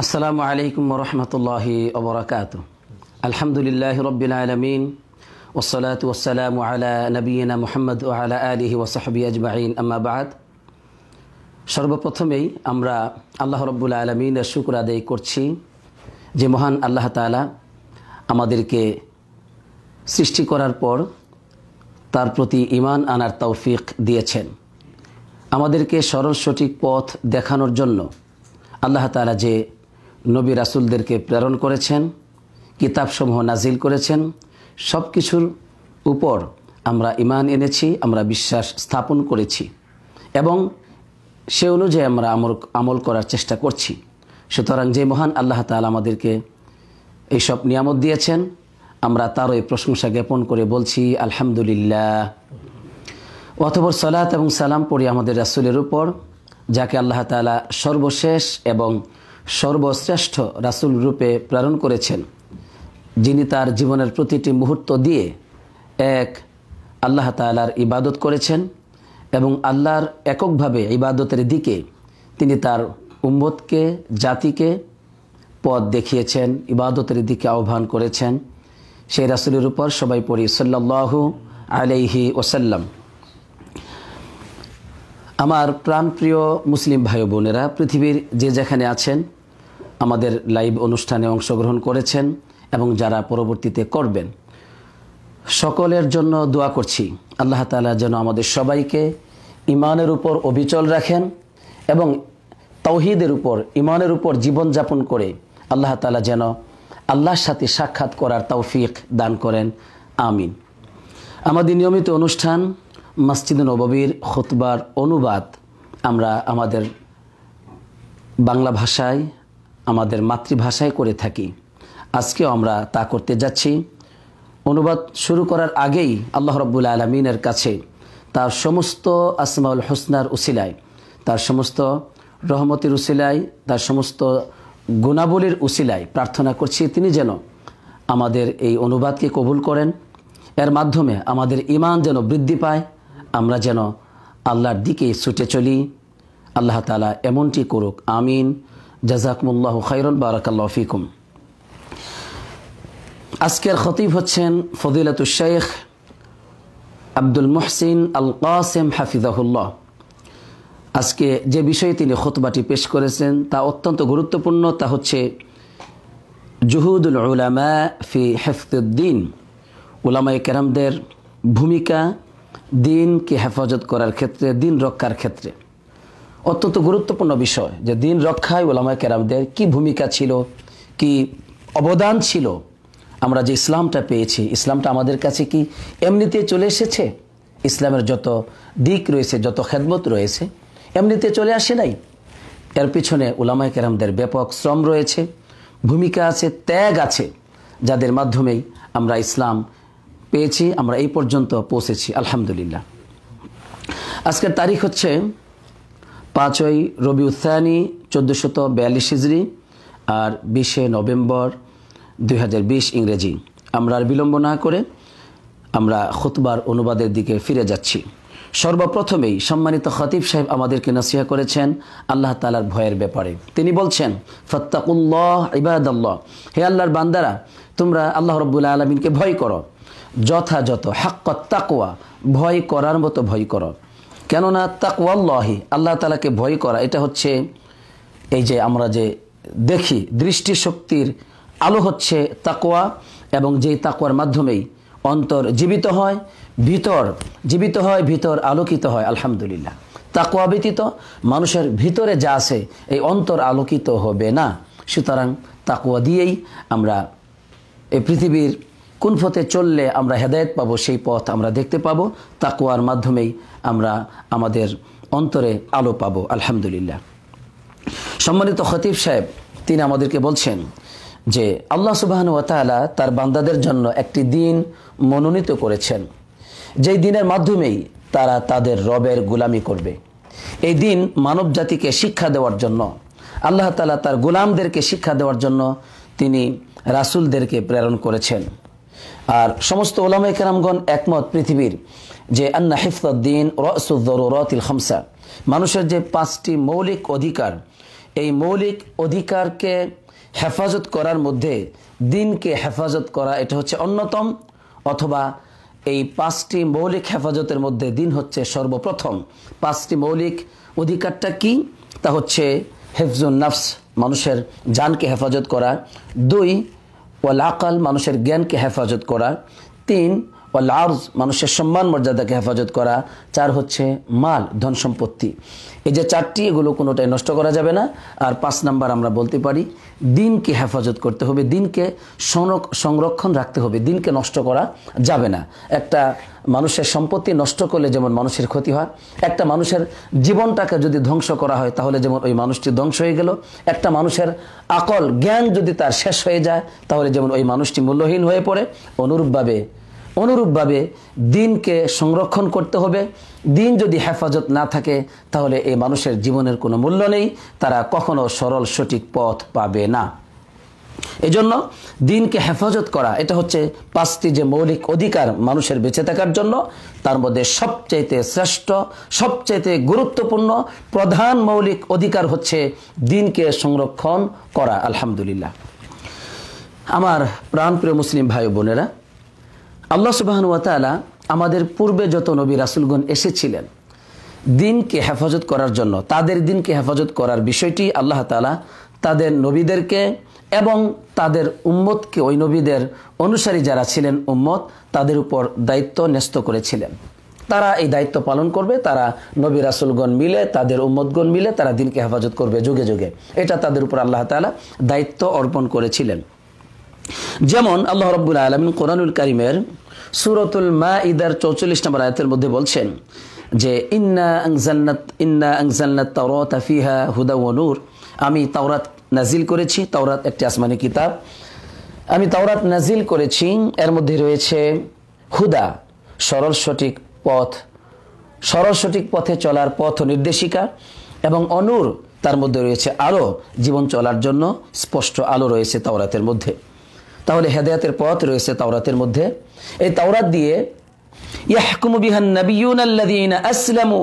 আসসালামু আলাইকুম রহমতুল্লাহি অবরাকাত আলহামদুলিল্লাহ রবিল আলমিন ওসলাত ওসালাম আলা নবীনা মোহাম্মদ ও আলা আলহি ওসাহাবি আজমাইন আমাবাদ সর্বপ্রথমেই আমরা আল্লাহ রব্বুল আলমিনের শুক্র আদায় করছি যে মহান আল্লাহ তালা আমাদেরকে সৃষ্টি করার পর তার প্রতি ইমান আনার তৌফিক দিয়েছেন আমাদেরকে সরল সঠিক পথ দেখানোর জন্য আল্লাহ তালা যে নবী রাসুলদেরকে প্রেরণ করেছেন কিতাবসমূহ নাজিল করেছেন সব কিছুর উপর আমরা ইমান এনেছি আমরা বিশ্বাস স্থাপন করেছি এবং সে অনুযায়ী আমরা আমল আমল করার চেষ্টা করছি সুতরাং যে মহান আল্লাহ তালা আমাদেরকে এইসব নিয়ামত দিয়েছেন আমরা তারই প্রশংসা জ্ঞাপন করে বলছি আলহামদুলিল্লাহ অথবর সলাত এবং সালাম পড়ি আমাদের রাসুলের উপর যাকে আল্লাহ তালা সর্বশেষ এবং সর্বশ্রেষ্ঠ রাসুল রূপে প্রেরণ করেছেন যিনি তার জীবনের প্রতিটি মুহূর্ত দিয়ে এক আল্লাহ তালার ইবাদত করেছেন এবং আল্লাহর এককভাবে ইবাদতের দিকে তিনি তার উম্মতকে জাতিকে পথ দেখিয়েছেন ইবাদতের দিকে আহ্বান করেছেন সেই রাসুলের উপর সবাই পড়ি সাল্লাহ আলাইহি ওসাল্লাম আমার প্রাণপ্রিয় মুসলিম ভাই বোনেরা পৃথিবীর যে যেখানে আছেন আমাদের লাইভ অনুষ্ঠানে অংশগ্রহণ করেছেন এবং যারা পরবর্তীতে করবেন সকলের জন্য দোয়া করছি আল্লাহ তালা যেন আমাদের সবাইকে ইমানের উপর অবিচল রাখেন এবং তৌহিদের উপর ইমানের উপর জীবনযাপন করে আল্লাহ তালা যেন আল্লাহর সাথে সাক্ষাৎ করার তৌফিক দান করেন আমিন আমাদের নিয়মিত অনুষ্ঠান মসজিদ নববীর খুতবার অনুবাদ আমরা আমাদের বাংলা ভাষায় আমাদের মাতৃভাষায় করে থাকি আজকে আমরা তা করতে যাচ্ছি অনুবাদ শুরু করার আগেই আল্লাহ রব্বুল আলমিনের কাছে তার সমস্ত আসমাউল হোসনার উসিলায় তার সমস্ত রহমতির উসিলায় তার সমস্ত গুণাবলীর উসিলায় প্রার্থনা করছি তিনি যেন আমাদের এই অনুবাদকে কবুল করেন এর মাধ্যমে আমাদের ইমান যেন বৃদ্ধি পায় আমরা যেন আল্লাহর দিকে ছুটে চলি আল্লাহ তালা এমনটি করুক আমিন জাজাকুমুল্লাহ খাইরুল বারাকাল্লাহ ফিকুম আজকের খতিব হচ্ছেন ফদিলাতু শেখ আব্দুল মোহসিন আল কাসেম হাফিজাহুল্লাহ আজকে যে বিষয়ে তিনি খতবাটি পেশ করেছেন তা অত্যন্ত গুরুত্বপূর্ণ তা হচ্ছে জুহুদুল উলামা ফি হেফতুদ্দিন উলামাই কেরামদের ভূমিকা দিনকে হেফাজত করার ক্ষেত্রে দিন রক্ষার ক্ষেত্রে অত্যন্ত গুরুত্বপূর্ণ বিষয় যে দিন রক্ষায় ওলামা কেরামদের কি ভূমিকা ছিল কি অবদান ছিল আমরা যে ইসলামটা পেয়েছি ইসলামটা আমাদের কাছে কি এমনিতে চলে এসেছে ইসলামের যত দিক রয়েছে যত খেদমত রয়েছে এমনিতে চলে আসে নাই এর পিছনে ওলামায় কেরামদের ব্যাপক শ্রম রয়েছে ভূমিকা আছে ত্যাগ আছে যাদের মাধ্যমেই আমরা ইসলাম পেয়েছি আমরা এই পর্যন্ত পৌঁছেছি আলহামদুলিল্লাহ আজকের তারিখ হচ্ছে পাঁচই রবি উত্থানি চোদ্দোশত বিয়াল্লিশ হিজড়ি আর বিশে নভেম্বর দুই ইংরেজি আমরা আর বিলম্ব না করে আমরা খুতবার অনুবাদের দিকে ফিরে যাচ্ছি সর্বপ্রথমেই সম্মানিত খতিব সাহেব আমাদেরকে নসিহা করেছেন আল্লাহ তালার ভয়ের ব্যাপারে তিনি বলছেন ফত্তাকুল্লাহ ইবাদাল্লাহ হে আল্লাহর বান্দারা তোমরা আল্লাহ রব্বুল্লা আলমিনকে ভয় করো যথাযথ হাক্কত ভয় করার মতো ভয় করো কেননা তাকওয়াল্লাহি আল্লাহ তালাকে ভয় করা এটা হচ্ছে এই যে আমরা যে দেখি দৃষ্টিশক্তির আলো হচ্ছে তাকোয়া এবং যেই তাকোয়ার মাধ্যমেই অন্তর জীবিত হয় ভিতর জীবিত হয় ভিতর আলোকিত হয় আলহামদুলিল্লাহ তাকোয়া ব্যতীত মানুষের ভিতরে যা আছে এই অন্তর আলোকিত হবে না সুতরাং তাকোয়া দিয়েই আমরা এই পৃথিবীর কোন পথে চললে আমরা হেদায়ত পাবো সেই পথ আমরা দেখতে পাবো তাকুয়ার মাধ্যমেই আমরা আমাদের অন্তরে আলো পাবো আলহামদুলিল্লাহ সম্মানিত খতিব সাহেব তিনি আমাদেরকে বলছেন যে আল্লাহ সুবাহন ওয়াতালা তার বান্দাদের জন্য একটি দিন মনোনীত করেছেন যেই দিনের মাধ্যমেই তারা তাদের রবের গুলামি করবে এই দিন মানব জাতিকে শিক্ষা দেওয়ার জন্য আল্লাহ তালা তার গুলামদেরকে শিক্ষা দেওয়ার জন্য তিনি রাসুলদেরকে প্রেরণ করেছেন আর সমস্ত ওলামা কেরামগণ একমত পৃথিবীর যে আন্না হিফতদ্দিন রতিল হামসা মানুষের যে পাঁচটি মৌলিক অধিকার এই মৌলিক অধিকারকে হেফাজত করার মধ্যে দিনকে হেফাজত করা এটা হচ্ছে অন্যতম অথবা এই পাঁচটি মৌলিক হেফাজতের মধ্যে দিন হচ্ছে সর্বপ্রথম পাঁচটি মৌলিক অধিকারটা কি তা হচ্ছে হেফজুন নাফস মানুষের জানকে হেফাজত করা দুই ওয়াল আকাল মানুষের জ্ঞানকে হেফাজত করা তিন ওয়াল আর্জ মানুষের সম্মান মর্যাদাকে হেফাজত করা চার হচ্ছে মাল ধন সম্পত্তি এই যে চারটি এগুলো কোনোটাই নষ্ট করা যাবে না আর পাঁচ নাম্বার আমরা বলতে পারি দিনকে হেফাজত করতে হবে দিনকে সংরক্ষণ রাখতে হবে দিনকে নষ্ট করা যাবে না একটা মানুষের সম্পত্তি নষ্ট করলে যেমন মানুষের ক্ষতি হয় একটা মানুষের জীবনটাকে যদি ধ্বংস করা হয় তাহলে যেমন ওই মানুষটি ধ্বংস হয়ে গেল একটা মানুষের আকল জ্ঞান যদি তার শেষ হয়ে যায় তাহলে যেমন ওই মানুষটি মূল্যহীন হয়ে পড়ে অনুরূপভাবে অনুরূপভাবে দিনকে সংরক্ষণ করতে হবে দিন যদি হেফাজত না থাকে তাহলে এই মানুষের জীবনের কোনো মূল্য নেই তারা কখনো সরল সঠিক পথ পাবে না এজন্য দিনকে হেফাজত করা এটা হচ্ছে পাঁচটি যে মৌলিক অধিকার মানুষের বেঁচে থাকার জন্য তার মধ্যে সবচাইতে শ্রেষ্ঠ সবচাইতে গুরুত্বপূর্ণ প্রধান মৌলিক অধিকার হচ্ছে দিনকে সংরক্ষণ করা আলহামদুলিল্লাহ আমার প্রাণপ্রিয় মুসলিম ভাই বোনেরা আল্লাহ সুবাহন আমাদের পূর্বে যত নবী রাসুলগণ এসেছিলেন দিনকে হেফাজত করার জন্য তাদের দিনকে হেফাজত করার বিষয়টি আল্লাহ তালা তাদের নবীদেরকে এবং তাদের উম্মতকে ওই নবীদের অনুসারী যারা ছিলেন উম্মত তাদের উপর দায়িত্ব ন্যস্ত করেছিলেন তারা এই দায়িত্ব পালন করবে তারা নবী রাসুলগণ মিলে তাদের উম্মতগণ মিলে তারা দিনকে হেফাজত করবে যুগে যুগে এটা তাদের উপর আল্লাহ তালা দায়িত্ব অর্পণ করেছিলেন যেমন আল্লাহ রব আলমিন কোরআনুল করিমের সুরতুল মা ইদার চৌচল্লিশ নম্বর আয়তের মধ্যে বলছেন যে ইন্না আংজান্নাত ইন্না আংজান্নাত আফিহা হুদা নূর আমি তাওরাত নাজিল করেছি তাওরাত একটি আসমানি কিতাব আমি তাওরাত নাজিল করেছি এর মধ্যে রয়েছে হুদা সরল সঠিক পথ সরল সঠিক পথে চলার পথ নির্দেশিকা এবং অনুর তার মধ্যে রয়েছে আলো জীবন চলার জন্য স্পষ্ট আলো রয়েছে তাওরাতের মধ্যে তাহলে হেদায়াতের পথ রয়েছে তাওরাতের মধ্যে এই তাওরাত দিয়ে ইয়াহকুমু বিহান নবিয়ুন আল্লাযীনা আসলামু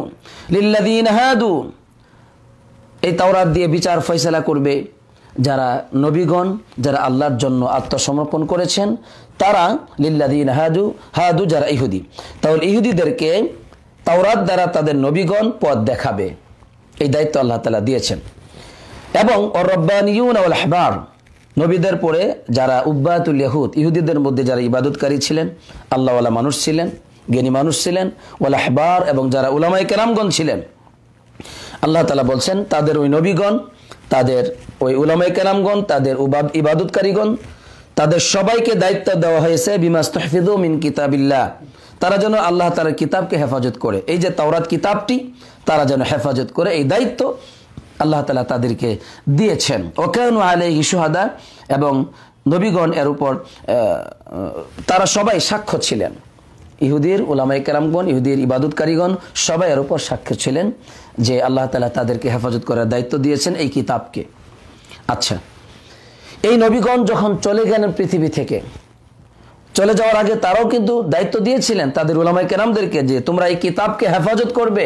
লিল্লাযীনা হাদু এই তাওরাত দিয়ে বিচার ফয়সালা করবে যারা নবীগণ যারা আল্লাহর জন্য আত্মসমর্পণ করেছেন তারা লিল্লাদিন হাদু হাদু যারা ইহুদি তাহলে ইহুদিদেরকে তাওরাত দ্বারা তাদের নবীগণ পথ দেখাবে এই দায়িত্ব আল্লাহ তাআলা দিয়েছেন এবং অরব্বানিউন আল হেবার নবীদের পরে যারা উব্বাতুল ইয়াহুদ ইহুদিদের মধ্যে যারা ইবাদতকারী ছিলেন আল্লাহওয়ালা মানুষ ছিলেন জ্ঞানী মানুষ ছিলেন ওয়ালা হেবার এবং যারা উলামাই কেরামগণ ছিলেন আল্লাহ তালা বলছেন তাদের ওই নবীগণ তাদের ওই উলামাই কেরামগণ তাদের ইবাদতকারীগণ তাদের সবাইকে দায়িত্ব দেওয়া হয়েছে বিমাস তহফিদ মিন কিতাবিল্লা তারা যেন আল্লাহ তালার কিতাবকে হেফাজত করে এই যে তাওরাত কিতাবটি তারা যেন হেফাজত করে এই দায়িত্ব আল্লাহ তালা তাদেরকে দিয়েছেন ওকেন আলে ইসুহাদা এবং নবীগণ এর উপর তারা সবাই সাক্ষ্য ছিলেন ইহুদির ওলামাই কেরামগণ ইহুদির ইবাদতকারীগণ সবাই এর উপর সাক্ষ্য ছিলেন যে আল্লাহ তালা তাদেরকে হেফাজত করার দায়িত্ব দিয়েছেন এই কিতাবকে আচ্ছা এই নবীগণ যখন চলে গেলেন পৃথিবী থেকে চলে যাওয়ার আগে তারাও কিন্তু দায়িত্ব দিয়েছিলেন তাদের ওলামাই কেরামদেরকে যে তোমরা এই কিতাবকে হেফাজত করবে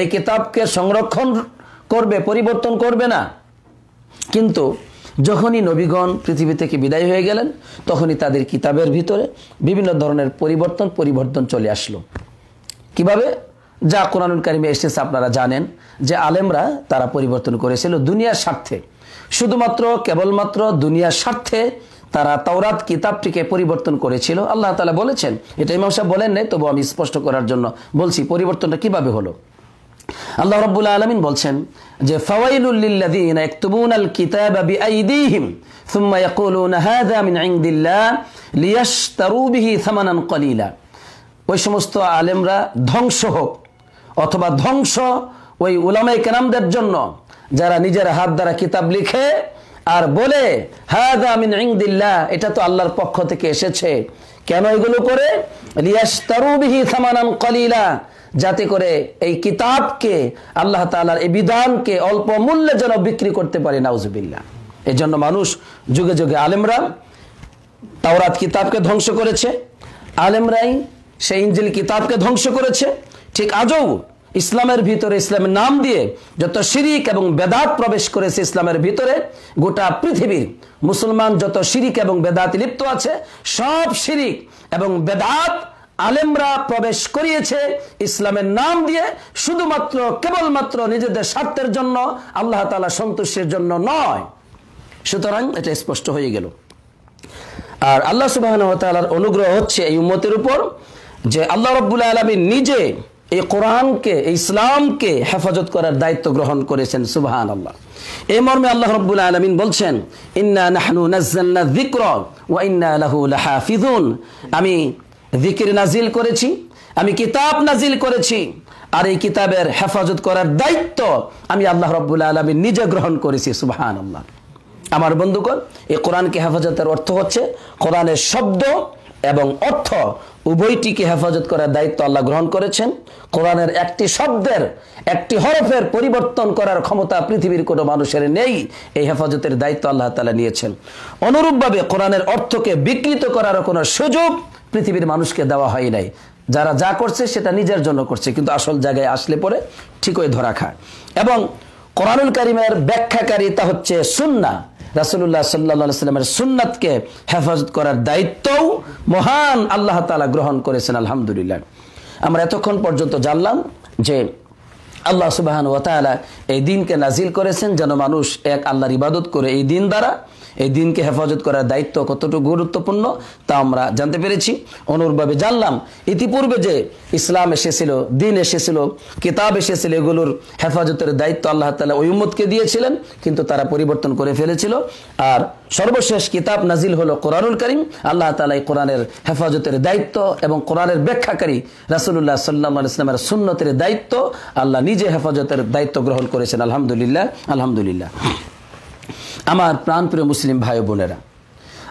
এই কিতাবকে সংরক্ষণ করবে পরিবর্তন করবে না কিন্তু যখনই নবীগণ পৃথিবী থেকে বিদায় হয়ে গেলেন তখনই তাদের কিতাবের ভিতরে বিভিন্ন ধরনের পরিবর্তন পরিবর্তন চলে আসলো কিভাবে যা কোরআনুল কারিমে এসেছে আপনারা জানেন যে আলেমরা তারা পরিবর্তন করেছিল দুনিয়ার স্বার্থে শুধুমাত্র কেবলমাত্র দুনিয়ার স্বার্থে তারা তাওরাত কিতাবটিকে পরিবর্তন করেছিল আল্লাহ তালা বলেছেন এটা ইমাম সাহেব বলেন নাই তবু আমি স্পষ্ট করার জন্য বলছি পরিবর্তনটা কিভাবে হলো আল্লাহ রব্বুল আলমিন বলছেন যে ফাওয়াইলুল্লিল্লাযীনা ইয়াকতুবুনাল কিতাবা বিআইদিহিম সুম্মা ইয়াকুলুনা হাযা মিন ইনদিল্লাহ লিয়াশতারু বিহি সামানান কলিলা ওই সমস্ত আলেমরা ধ্বংস হোক অথবা ধ্বংস ওই উলামায়ে কেরামদের জন্য যারা নিজের হাত দ্বারা কিতাব লিখে আর বলে হাযা মিন ইনদিল্লাহ এটা তো আল্লাহর পক্ষ থেকে এসেছে কেন এগুলো করে লিয়াস্তারু বিহি সামানান কলিলা যাতে করে এই কিতাবকে আল্লাহ তালার এই বিধানকে অল্প মূল্যে যেন বিক্রি করতে পারে নাউজুবিল্লা এই জন্য মানুষ যুগে যুগে আলেমরা তাওরাত কিতাবকে ধ্বংস করেছে আলেমরাই সেই ইঞ্জিল কিতাবকে ধ্বংস করেছে ঠিক আজও ইসলামের ভিতরে ইসলামের নাম দিয়ে যত শিরিক এবং বেদাত প্রবেশ করেছে ইসলামের ভিতরে গোটা পৃথিবীর মুসলমান যত শিরিক এবং বেদাত লিপ্ত আছে সব শিরিক এবং বেদাত আলেমরা প্রবেশ করিয়েছে ইসলামের নাম দিয়ে শুধুমাত্র কেবলমাত্র নিজেদের স্বার্থের জন্য আল্লাহ তালা সন্তুষ্টের জন্য নয় সুতরাং এটা স্পষ্ট হয়ে গেল আর আল্লাহ সুবাহর অনুগ্রহ হচ্ছে এই উম্মতের উপর যে আল্লাহ রব্বুল্লা আলমী নিজে এই কোরআনকে ইসলামকে হেফাজত করার দায়িত্ব গ্রহণ করেছেন সুবাহান আল্লাহ এই মর্মে আল্লাহ রব্বুল আলমিন বলছেন ইন্না নাহনু নাজ্জালনা যিকরা ওয়া ইন্না লাহু লাহাফিজুন আমি জিকির নাজিল করেছি আমি কিতাব নাজিল করেছি আর এই কিতাবের হেফাজত করার দায়িত্ব আমি আল্লাহ রব্বুল্লা আলমী নিজে গ্রহণ করেছি সুবাহান আল্লাহ আমার বন্ধুগণ এই কোরআনকে হেফাজতের অর্থ হচ্ছে কোরআনের শব্দ এবং অর্থ উভয়টিকে হেফাজত করার দায়িত্ব আল্লাহ গ্রহণ করেছেন কোরআনের একটি শব্দের একটি হরফের পরিবর্তন করার ক্ষমতা পৃথিবীর কোনো মানুষের নেই এই হেফাজতের দায়িত্ব আল্লাহ তালা নিয়েছেন অনুরূপভাবে কোরআনের অর্থকে বিকৃত করার কোনো সুযোগ পৃথিবীর মানুষকে দেওয়া হয় নাই যারা যা করছে সেটা নিজের জন্য করছে কিন্তু আসল জায়গায় আসলে পরে ঠিকই ধরা খায় এবং কোরআনুল করিমের ব্যাখ্যাকারিতা হচ্ছে সুন্না রাসুল্লাহ সাল্লা সাল্লামের সুন্নাতকে হেফাজত করার দায়িত্বও মহান আল্লাহ তালা গ্রহণ করেছেন আলহামদুলিল্লাহ আমরা এতক্ষণ পর্যন্ত জানলাম যে আল্লাহ সুবাহান ওয়াতালা এই দিনকে নাজিল করেছেন যেন মানুষ এক আল্লাহর ইবাদত করে এই দিন দ্বারা এই দিনকে হেফাজত করার দায়িত্ব কতটুকু গুরুত্বপূর্ণ তা আমরা জানতে পেরেছি অনুরূপভাবে জানলাম ইতিপূর্বে যে ইসলাম এসেছিল দিন এসেছিল কিতাব এসেছিল এগুলোর হেফাজতের দায়িত্ব আল্লাহ তালা উম্মতকে দিয়েছিলেন কিন্তু তারা পরিবর্তন করে ফেলেছিল আর সর্বশেষ কিতাব নাজিল হলো কোরআনুল করিম আল্লাহ তালা এই কোরআনের হেফাজতের দায়িত্ব এবং কোরআনের ব্যাখ্যাকারী রাসুল্লাহ সাল্লাম ইসলামের সুন্নতের দায়িত্ব আল্লাহ নিজে হেফাজতের দায়িত্ব গ্রহণ করেছেন আলহামদুলিল্লাহ আলহামদুলিল্লাহ আমার প্রাণপ্রিয় মুসলিম ভাই বোনেরা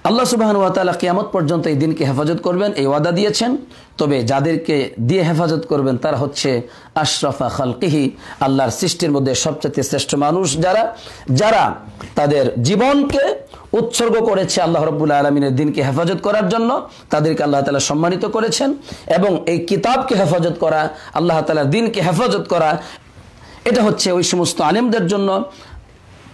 আল্লাহ সুবাহন ওয়াতালা কেয়ামত পর্যন্ত এই দিনকে হেফাজত করবেন এই ওয়াদা দিয়েছেন তবে যাদেরকে দিয়ে হেফাজত করবেন তারা হচ্ছে আশরাফা খালকিহি আল্লাহর সৃষ্টির মধ্যে সবচেয়ে শ্রেষ্ঠ মানুষ যারা যারা তাদের জীবনকে উৎসর্গ করেছে আল্লাহ রব্বুল্লা আলমিনের দিনকে হেফাজত করার জন্য তাদেরকে আল্লাহ তালা সম্মানিত করেছেন এবং এই কিতাবকে হেফাজত করা আল্লাহ তালার দিনকে হেফাজত করা এটা হচ্ছে ওই সমস্ত আলেমদের জন্য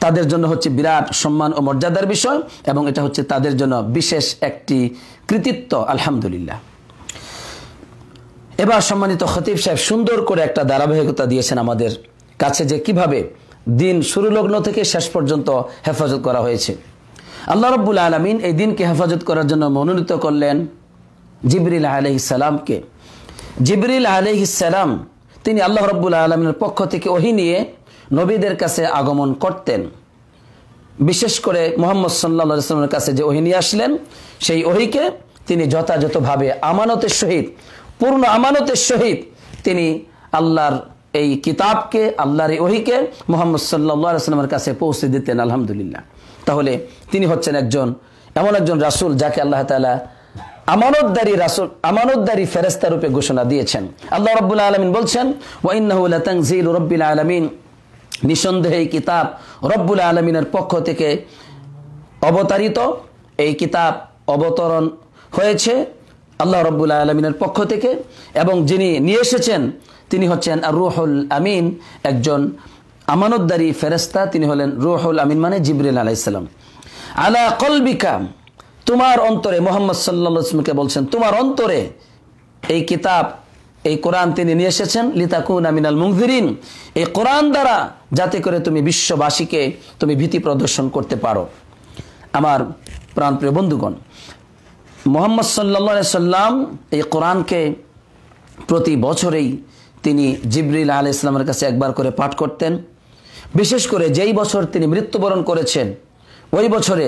তাদের জন্য হচ্ছে বিরাট সম্মান ও মর্যাদার বিষয় এবং এটা হচ্ছে তাদের জন্য বিশেষ একটি কৃতিত্ব আলহামদুলিল্লাহ এবার সম্মানিত খতিব সাহেব সুন্দর করে একটা ধারাবাহিকতা দিয়েছেন আমাদের কাছে যে কিভাবে দিন শুরু লগ্ন থেকে শেষ পর্যন্ত হেফাজত করা হয়েছে আল্লাহ রব্বুল আলমিন এই দিনকে হেফাজত করার জন্য মনোনীত করলেন জিবরিল আলহিসালামকে জিবরিল আলহিসাম তিনি আল্লাহ রব্বুল আলমিনের পক্ষ থেকে ওহি নিয়ে নবীদের কাছে আগমন করতেন বিশেষ করে মোহাম্মদ সাল্লাহামের কাছে যে ওহিনী আসলেন সেই ওহিকে তিনি যথাযথভাবে আমানতের সহিত পূর্ণ আমানতের সহিত তিনি আল্লাহর এই কিতাবকে আল্লাহর ওহিকে মোহাম্মদ সাল্লা সাল্লামের কাছে পৌঁছে দিতেন আলহামদুলিল্লাহ তাহলে তিনি হচ্ছেন একজন এমন একজন রাসুল যাকে আল্লাহ তালা আমানতদারী রাসুল আমানতদারী ফেরেস্তা রূপে ঘোষণা দিয়েছেন আল্লাহ রব্বুল আলমিন বলছেন ওয়াইন্নাহুল তানজিল রব্বিল আলমিন নিঃসন্দেহে এই কিতাব রব্বুল আলমিনের পক্ষ থেকে অবতারিত এই কিতাব অবতরণ হয়েছে আল্লাহ রব্বুল আলমিনের পক্ষ থেকে এবং যিনি নিয়ে এসেছেন তিনি হচ্ছেন রুহুল আমিন একজন আমানতদারি ফেরেস্তা তিনি হলেন রুহুল আমিন মানে জিবরিল আলাইসাল্লাম আলা কলবিকা তোমার অন্তরে মোহাম্মদ সাল্লা বলছেন তোমার অন্তরে এই কিতাব এই কোরআন তিনি নিয়ে এসেছেন লিতাকুন আমিনাল মুগদিরিন এই কোরআন দ্বারা যাতে করে তুমি বিশ্ববাসীকে তুমি ভীতি প্রদর্শন করতে পারো আমার প্রাণপ্রিয় বন্ধুগণ মোহাম্মদ সাল্লা সাল্লাম এই কোরআনকে প্রতি বছরেই তিনি জিবরিল আল ইসলামের কাছে একবার করে পাঠ করতেন বিশেষ করে যেই বছর তিনি মৃত্যুবরণ করেছেন ওই বছরে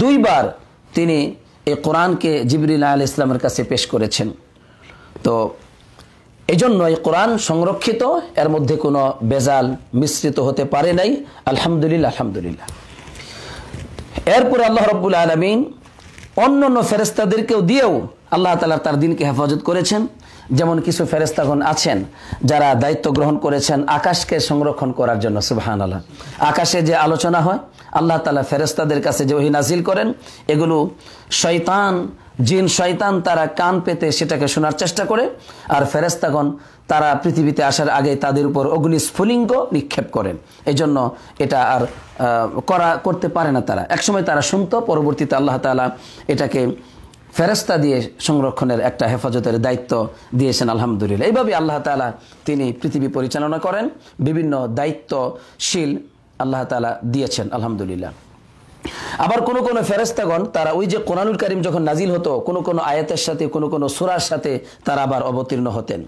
দুইবার তিনি এই কোরআনকে জিবরিল আল ইসলামের কাছে পেশ করেছেন তো এজন্য এই কোরআন সংরক্ষিত এর মধ্যে কোনো বেজাল মিশ্রিত হতে পারে নাই আলহামদুলিল্লাহ আলহামদুলিল্লাহ এরপরে আল্লাহ রব্বুল আলমিন অন্য অন্য ফেরেস্তাদেরকেও দিয়েও আল্লাহ তালা তার দিনকে হেফাজত করেছেন যেমন কিছু ফেরেস্তাগণ আছেন যারা দায়িত্ব গ্রহণ করেছেন আকাশকে সংরক্ষণ করার জন্য সুবাহান আল্লাহ আকাশে যে আলোচনা হয় আল্লাহ তালা ফেরেস্তাদের কাছে যে ওহি নাজিল করেন এগুলো শৈতান জিন শয়তান তারা কান পেতে সেটাকে শোনার চেষ্টা করে আর ফেরেস্তাগণ তারা পৃথিবীতে আসার আগে তাদের উপর অগ্নিস্ফুলিঙ্গ নিক্ষেপ করেন এই জন্য এটা আর করা করতে পারে না তারা একসময় তারা শুনত পরবর্তীতে আল্লাহ তালা এটাকে ফেরস্তা দিয়ে সংরক্ষণের একটা হেফাজতের দায়িত্ব দিয়েছেন আলহামদুলিল্লাহ এইভাবে আল্লাহ তালা তিনি পৃথিবী পরিচালনা করেন বিভিন্ন দায়িত্বশীল আল্লাহ তালা দিয়েছেন আলহামদুলিল্লাহ আবার কোন কোন ফেরেস্তাগণ তারা ওই যে কোরআনুল করিম যখন নাজিল হতো কোন কোন আয়াতের সাথে কোন কোন সুরার সাথে তারা আবার অবতীর্ণ হতেন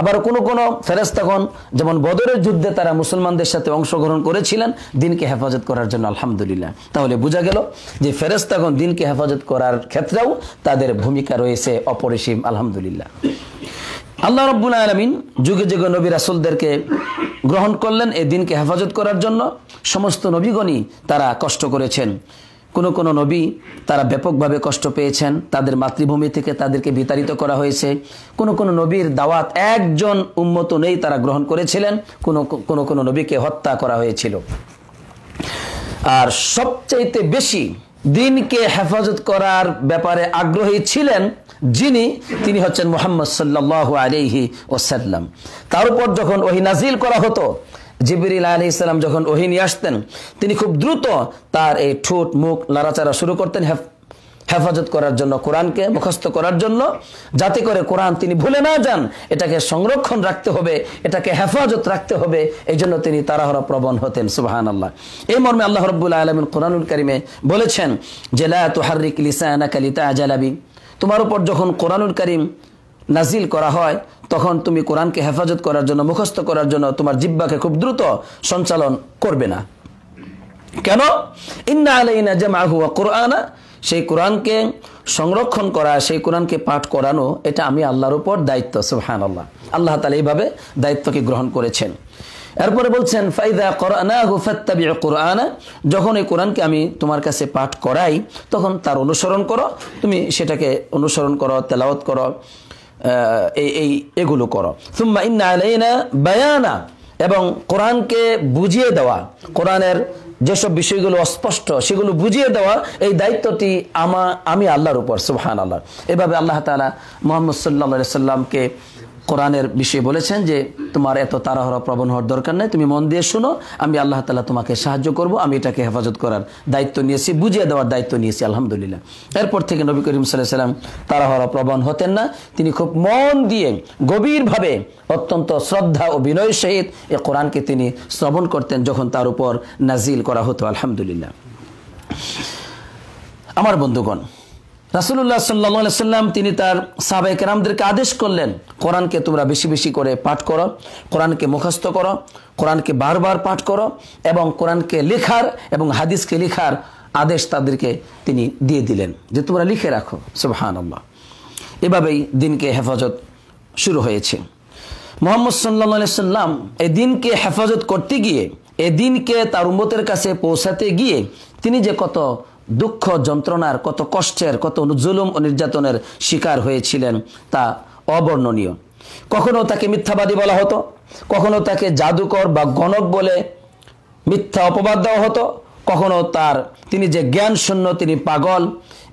আবার কোন কোন ফেরেস্তাগণ যেমন বদরের যুদ্ধে তারা মুসলমানদের সাথে অংশগ্রহণ করেছিলেন দিনকে হেফাজত করার জন্য আলহামদুলিল্লাহ তাহলে বোঝা গেল যে ফেরেস্তাগণ দিনকে হেফাজত করার ক্ষেত্রেও তাদের ভূমিকা রয়েছে অপরিসীম আলহামদুলিল্লাহ আল্লাহ রব্বুল আলমিন যুগে যুগে নবী রাসুলদেরকে গ্রহণ করলেন এই দিনকে হেফাজত করার জন্য সমস্ত নবীগণই তারা কষ্ট করেছেন কোনো কোনো নবী তারা ব্যাপকভাবে কষ্ট পেয়েছেন তাদের মাতৃভূমি থেকে তাদেরকে বিতাড়িত করা হয়েছে কোন কোন নবীর দাওয়াত একজন উন্মত নেই তারা গ্রহণ করেছিলেন কোনো কোনো কোনো নবীকে হত্যা করা হয়েছিল আর সবচাইতে বেশি দিনকে হেফাজত করার ব্যাপারে আগ্রহী ছিলেন যিনি তিনি হচ্ছেন মোহাম্মদ সাল্লাহ আলিহি ওসাল্লাম তার উপর যখন ওহি নাজিল করা হতো জিবরিল আলি ইসলাম যখন ওহি আসতেন তিনি খুব দ্রুত তার এই ঠোঁট মুখ নাড়াচাড়া শুরু করতেন হেফাজত করার জন্য কোরআনকে মুখস্থ করার জন্য যাতে করে কোরআন তিনি ভুলে না যান এটাকে সংরক্ষণ রাখতে হবে এটাকে হেফাজত রাখতে হবে এই জন্য তিনি তারাহরা প্রবণ হতেন সুবাহান আল্লাহ এই মর্মে আল্লাহ রব্বুল্লাহ আলমিন কোরআনুল করিমে বলেছেন যে লাহারিক লিসায়না কালিতা আজালাবি তোমার উপর যখন কোরআনুল করিম নাজিল করা হয় তখন তুমি কোরআনকে হেফাজত করার জন্য মুখস্থ করার জন্য তোমার জিব্বাকে খুব দ্রুত সঞ্চালন করবে না কেন ইন্না আলাইনা জামা হুয়া কোরআনা সেই কোরআনকে সংরক্ষণ করা সেই কোরআনকে পাঠ করানো এটা আমি আল্লাহর উপর দায়িত্ব সুহান আল্লাহ আল্লাহ তালা এইভাবে দায়িত্বকে গ্রহণ করেছেন এরপরে বলছেন ফাইদা কোরআনা কোরআন যখন এই কোরআনকে আমি তোমার কাছে পাঠ করাই তখন তার অনুসরণ করো তুমি সেটাকে অনুসরণ করো তেলাওয়াত করো এই এগুলো করো সুম্মা ইন্না বায়ানা এবং কোরআনকে বুঝিয়ে দেওয়া কোরআনের যেসব বিষয়গুলো অস্পষ্ট সেগুলো বুঝিয়ে দেওয়া এই দায়িত্বটি আমা আমি আল্লাহর উপর সুহান আল্লাহ এভাবে আল্লাহ তালা মোহাম্মদ সাল্লা সাল্লামকে কোরআনের বিষয়ে বলেছেন যে তোমার এত তাড়াহড়া প্রবণ হওয়ার দরকার নেই তুমি মন দিয়ে শুনো আমি আল্লাহ তালা তোমাকে সাহায্য করব আমি এটাকে হেফাজত করার দায়িত্ব নিয়েছি বুঝিয়ে দেওয়ার দায়িত্ব নিয়েছি আলহামদুলিল্লাহ এরপর থেকে নবী করিম সাল্লাহ সাল্লাম তাড়াহড়া প্রবণ হতেন না তিনি খুব মন দিয়ে গভীরভাবে অত্যন্ত শ্রদ্ধা ও বিনয় সহিত এ কোরআনকে তিনি শ্রবণ করতেন যখন তার উপর নাজিল করা হতো আলহামদুলিল্লাহ আমার বন্ধুগণ রাসুল্লাহ সাল্লা সাল্লাম তিনি তার সাবেক রামদেরকে আদেশ করলেন কোরআনকে তোমরা বেশি বেশি করে পাঠ করো কোরআনকে মুখস্থ করো কোরআনকে বারবার পাঠ করো এবং কোরআনকে লেখার এবং হাদিসকে লেখার আদেশ তাদেরকে তিনি দিয়ে দিলেন যে তোমরা লিখে রাখো সুবহান এভাবেই দিনকে হেফাজত শুরু হয়েছে মোহাম্মদ সাল্লা সাল্লাম এ দিনকে হেফাজত করতে গিয়ে এ দিনকে তার উম্মতের কাছে পৌঁছাতে গিয়ে তিনি যে কত দুঃখ যন্ত্রণার কত কষ্টের কত জুলুম ও নির্যাতনের শিকার হয়েছিলেন তা অবর্ণনীয় কখনো তাকে মিথ্যাবাদী বলা হতো কখনো তাকে জাদুকর বা গণক বলে মিথ্যা অপবাদ দেওয়া হতো কখনো তার তিনি যে জ্ঞান শূন্য তিনি পাগল